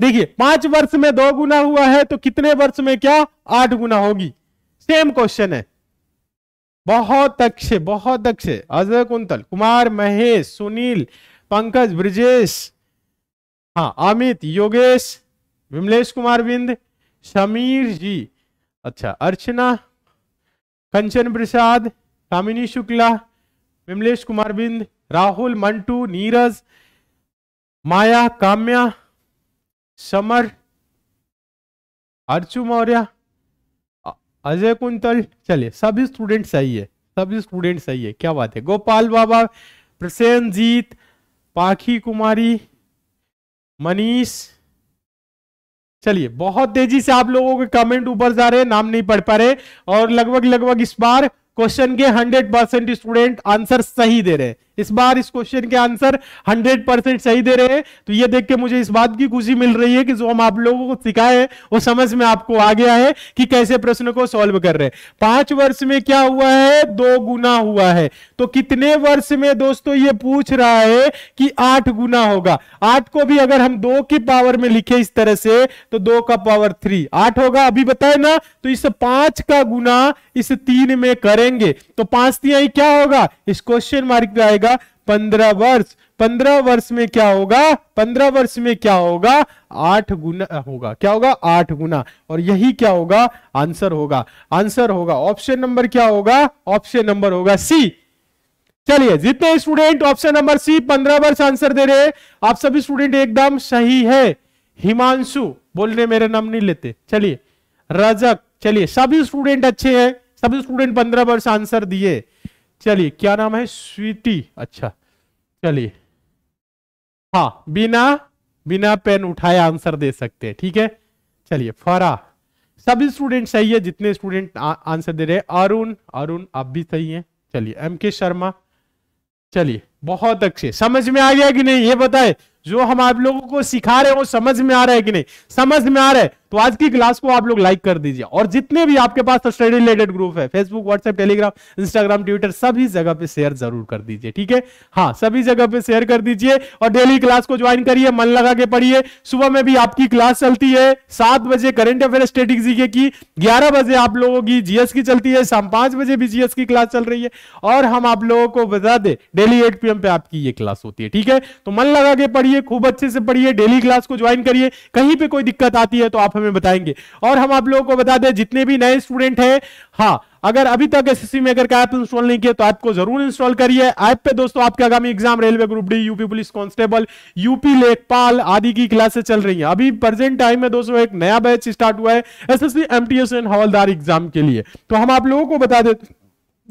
देखिए पांच वर्ष में दो गुना हुआ है तो कितने वर्ष में क्या आठ गुना होगी सेम क्वेश्चन है बहुत अच्छे बहुत अच्छे अजय कुंतल कुमार महेश सुनील पंकज ब्रिजेश हाँ अमित योगेश विमलेश कुमार बिंद समीर जी अच्छा अर्चना कंचन प्रसाद कामिनी शुक्ला विमलेश कुमार बिंद राहुल मंटू नीरज माया काम्या समर अर्चु मौर्य अजय कुंतल चलिए सभी स्टूडेंट सही है सभी स्टूडेंट सही है क्या बात है गोपाल बाबा प्रसेंजीत पाखी कुमारी मनीष चलिए बहुत तेजी से आप लोगों के कमेंट ऊपर जा रहे हैं नाम नहीं पढ़ पा रहे और लगभग लगभग इस बार क्वेश्चन के 100 परसेंट स्टूडेंट आंसर सही दे रहे इस बार इस क्वेश्चन के आंसर 100 परसेंट सही दे रहे हैं तो ये देख के मुझे इस बात की खुशी मिल रही है कि जो हम आप लोगों को सिखाए वो समझ में आपको आ गया है कि कैसे प्रश्न को सॉल्व कर रहे हैं पांच वर्ष में क्या हुआ है दो गुना हुआ है तो कितने वर्ष में दोस्तों ये पूछ रहा है कि आठ गुना होगा आठ को भी अगर हम दो की पावर में लिखे इस तरह से तो दो का पावर थ्री आठ होगा अभी बताए ना तो इस पांच का गुना इस तीन में करेंगे तो पांच तीन क्या होगा इस क्वेश्चन मार्क पे आएगा होगा पंद्रह वर्ष पंद्रह वर्ष में क्या होगा पंद्रह वर्ष में क्या होगा आठ गुना होगा क्या होगा आठ गुना और यही क्या होगा आंसर होगा आंसर होगा ऑप्शन नंबर क्या होगा ऑप्शन नंबर होगा सी चलिए जितने स्टूडेंट ऑप्शन नंबर सी पंद्रह वर्ष आंसर दे रहे आप सभी स्टूडेंट एकदम सही है हिमांशु बोलने मेरा नाम नहीं लेते चलिए रजक चलिए सभी स्टूडेंट अच्छे हैं सभी स्टूडेंट पंद्रह वर्ष आंसर दिए चलिए क्या नाम है स्वीटी अच्छा चलिए हाँ बिना बिना पेन उठाए आंसर दे सकते हैं ठीक है चलिए फरा सभी स्टूडेंट सही है जितने स्टूडेंट आंसर दे रहे हैं अरुण अरुण आप भी सही हैं चलिए एम के शर्मा चलिए बहुत अच्छे समझ में आ गया कि नहीं ये बताए जो हम आप लोगों को सिखा रहे हैं वो समझ में आ रहा है कि नहीं समझ में आ रहा है तो आज की क्लास को आप लोग लाइक कर दीजिए और जितने भी आपके पास स्टडी रिलेटेड ग्रुप है Facebook WhatsApp Telegram Instagram Twitter सभी जगह पे शेयर जरूर कर दीजिए ठीक है हाँ सभी जगह पे शेयर कर दीजिए और डेली क्लास को ज्वाइन करिए मन लगा के पढ़िए सुबह में भी आपकी क्लास चलती है सात बजे करंट अफेयर स्टेटिक जीके की ग्यारह बजे आप लोगों की जीएस की चलती है शाम पांच बजे भी जीएस की क्लास चल रही है और हम आप लोगों को बता दे डेली एट पीएम पे आपकी ये क्लास होती है ठीक है तो मन लगा के पढ़िए खूब अच्छे से पढ़िए डेली क्लास को ज्वाइन करिए कहीं पर कोई दिक्कत आती है तो आप हमें बताएंगे और हम आप लोगों को बता दें जितने भी नए स्टूडेंट हैं हाँ अगर अभी तक एस एस मेकर का ऐप इंस्टॉल नहीं किया तो ऐप को जरूर इंस्टॉल करिए ऐप पे दोस्तों आपके आगामी exam railway group D UP police constable UP लेखपाल आदि की क्लासेस चल रही हैं अभी प्रेजेंट टाइम में दोस्तों एक नया बैच स्टार्ट हुआ है S S C M T S and हवलदार एग्जाम के लिए तो हम आप लोगों को बता देते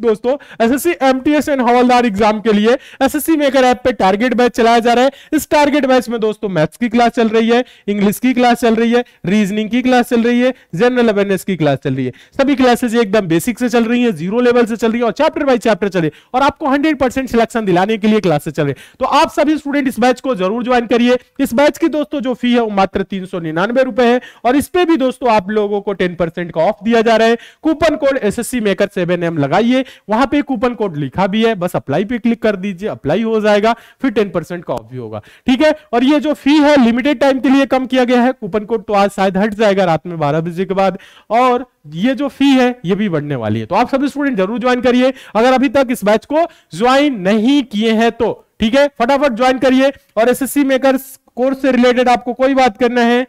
दोस्तों एसएससी एमटीएस एंड हवलदार एग्जाम के लिए एसएससी मेकर ऐप पे टारगेट बैच चलाया जा रहा है इस टारगेट बैच में दोस्तों मैथ्स की क्लास चल रही है इंग्लिश की क्लास चल रही है रीजनिंग की क्लास चल रही है जनरल अवेयरनेस की क्लास चल रही है सभी क्लासेज एकदम बेसिक से चल रही है जीरो लेवल से चल रही है और चैप्टर बाई चैप्टर चले और आपको हंड्रेड सिलेक्शन दिलाने के लिए क्लासेस चल रही है तो आप सभी स्टूडेंट इस बैच को जरूर ज्वाइन करिए इस बैच की दोस्तों जो फी है वो मात्र तीन सौ निन्यानवे रुपए है और इस पर भी दोस्तों आप लोगों को टेन परसेंट का ऑफ दिया जा रहा है coupon code S S C maker seven M लगाइए वहां पे कूपन कोड लिखा भी है बस अप्लाई पे क्लिक कर दीजिए अप्लाई हो जाएगा फिर टेन परसेंट का ऑफ भी होगा ठीक है और ये जो फी है लिमिटेड टाइम के लिए कम किया गया है कूपन कोड तो आज शायद हट जाएगा रात में बारह बजे के बाद और ये जो फी है ये भी बढ़ने वाली है तो आप सभी स्टूडेंट जरूर ज्वाइन करिए अगर अभी तक इस बैच को ज्वाइन नहीं किए हैं तो ठीक है फटाफट ज्वाइन करिए और एसएससी मेकर कोर्स से रिलेटेड आपको कोई बात करना है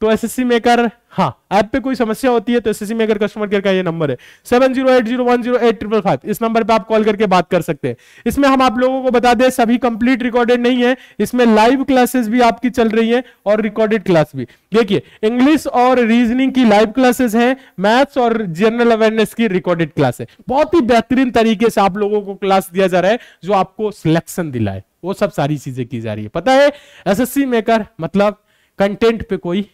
तो एसएससी मेकर हाँ ऐप पे कोई समस्या होती है तो एस में अगर कस्टमर केयर का ये नंबर है seven zero eight zero one zero eight triple five इस नंबर पे आप कॉल करके बात कर सकते हैं इसमें हम आप लोगों को बता दें सभी कंप्लीट रिकॉर्डेड नहीं है इसमें लाइव क्लासेस भी आपकी चल रही है और रिकॉर्डेड क्लास भी देखिए इंग्लिश और रीजनिंग की लाइव क्लासेस है मैथ्स और जनरल अवेयरनेस की रिकॉर्डेड क्लास है बहुत ही बेहतरीन तरीके से आप लोगों को क्लास दिया जा रहा है जो आपको सिलेक्शन दिलाए वो सब सारी चीजें की जा रही है पता है एस मेकर मतलब कंटेंट पे कोई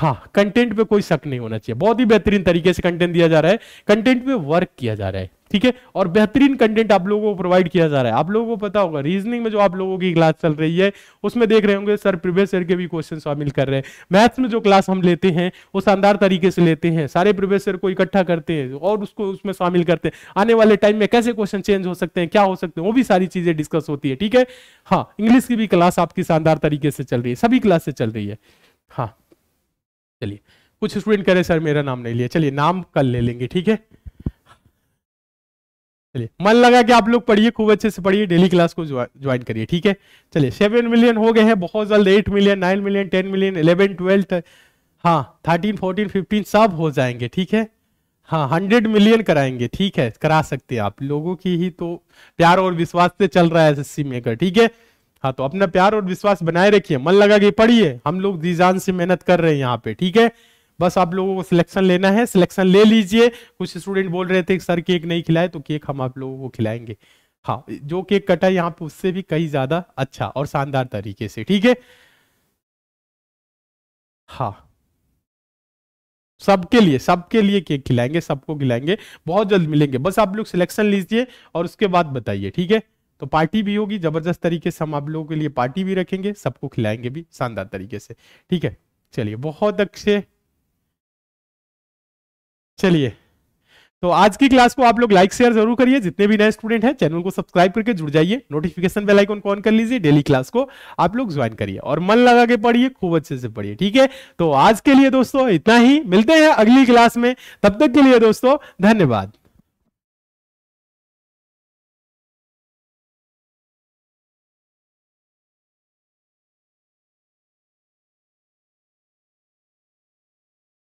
हाँ कंटेंट पे कोई शक नहीं होना चाहिए बहुत ही बेहतरीन तरीके से कंटेंट दिया जा रहा है कंटेंट पे वर्क किया जा रहा है ठीक है और बेहतरीन कंटेंट आप लोगों को प्रोवाइड किया जा रहा है आप लोगों को पता होगा रीजनिंग में जो आप लोगों की क्लास चल रही है उसमें देख रहे होंगे सर प्रीवियस ईयर के भी क्वेश्चन शामिल कर रहे हैं मैथ्स में जो क्लास हम लेते हैं वो शानदार तरीके से लेते हैं सारे प्रीवियस ईयर को इकट्ठा करते हैं और उसको उसमें शामिल करते हैं आने वाले टाइम में कैसे क्वेश्चन चेंज हो सकते हैं क्या हो सकते हैं वो भी सारी चीजें डिस्कस होती है ठीक है हाँ इंग्लिश की भी क्लास आपकी शानदार तरीके से चल रही है सभी क्लास चल रही है हाँ चलिए कुछ स्टूडेंट कह रहे सर मेरा नाम नहीं लिया चलिए नाम कल ले लेंगे ठीक है चलिए मन लगा कि आप लोग पढ़िए खूब अच्छे से पढ़िए डेली क्लास को ज्वाइन करिए ठीक है चलिए सेवन मिलियन हो गए हैं बहुत जल्द eight million nine million ten million eleven twelfth हाँ थर्टीन फोर्टीन फिफ्टीन सब हो जाएंगे ठीक है हाँ हंड्रेड मिलियन कराएंगे ठीक है करा सकते हैं आप लोगों की ही तो प्यार और विश्वास से चल रहा है एस एस सी में ठीक है हाँ तो अपना प्यार और विश्वास बनाए रखिए मन लगा के पढ़िए हम लोग दी जान से मेहनत कर रहे हैं यहाँ पे ठीक है बस आप लोगों को सिलेक्शन लेना है सिलेक्शन ले लीजिए कुछ स्टूडेंट बोल रहे थे सर केक नहीं खिलाए तो केक हम आप लोगों को खिलाएंगे हाँ जो केक कटा यहाँ पे उससे भी कहीं ज्यादा अच्छा और शानदार तरीके से ठीक है हाँ सबके लिए सबके लिए केक खिलाएंगे सबको खिलाएंगे बहुत जल्द मिलेंगे बस आप लोग सिलेक्शन लीजिए और उसके बाद बताइए ठीक है तो पार्टी भी होगी जबरदस्त तरीके से हम आप लोगों के लिए पार्टी भी रखेंगे सबको खिलाएंगे भी शानदार तरीके से ठीक है चलिए बहुत अच्छे चलिए तो आज की क्लास को आप लोग लाइक शेयर जरूर करिए जितने भी नए स्टूडेंट हैं चैनल को सब्सक्राइब करके जुड़ जाइए नोटिफिकेशन बेल आइकन ऑन कर लीजिए डेली क्लास को आप लोग ज्वाइन करिए और मन लगा के पढ़िए खूब अच्छे से पढ़िए ठीक है तो आज के लिए दोस्तों इतना ही मिलते हैं अगली क्लास में तब तक के लिए दोस्तों धन्यवाद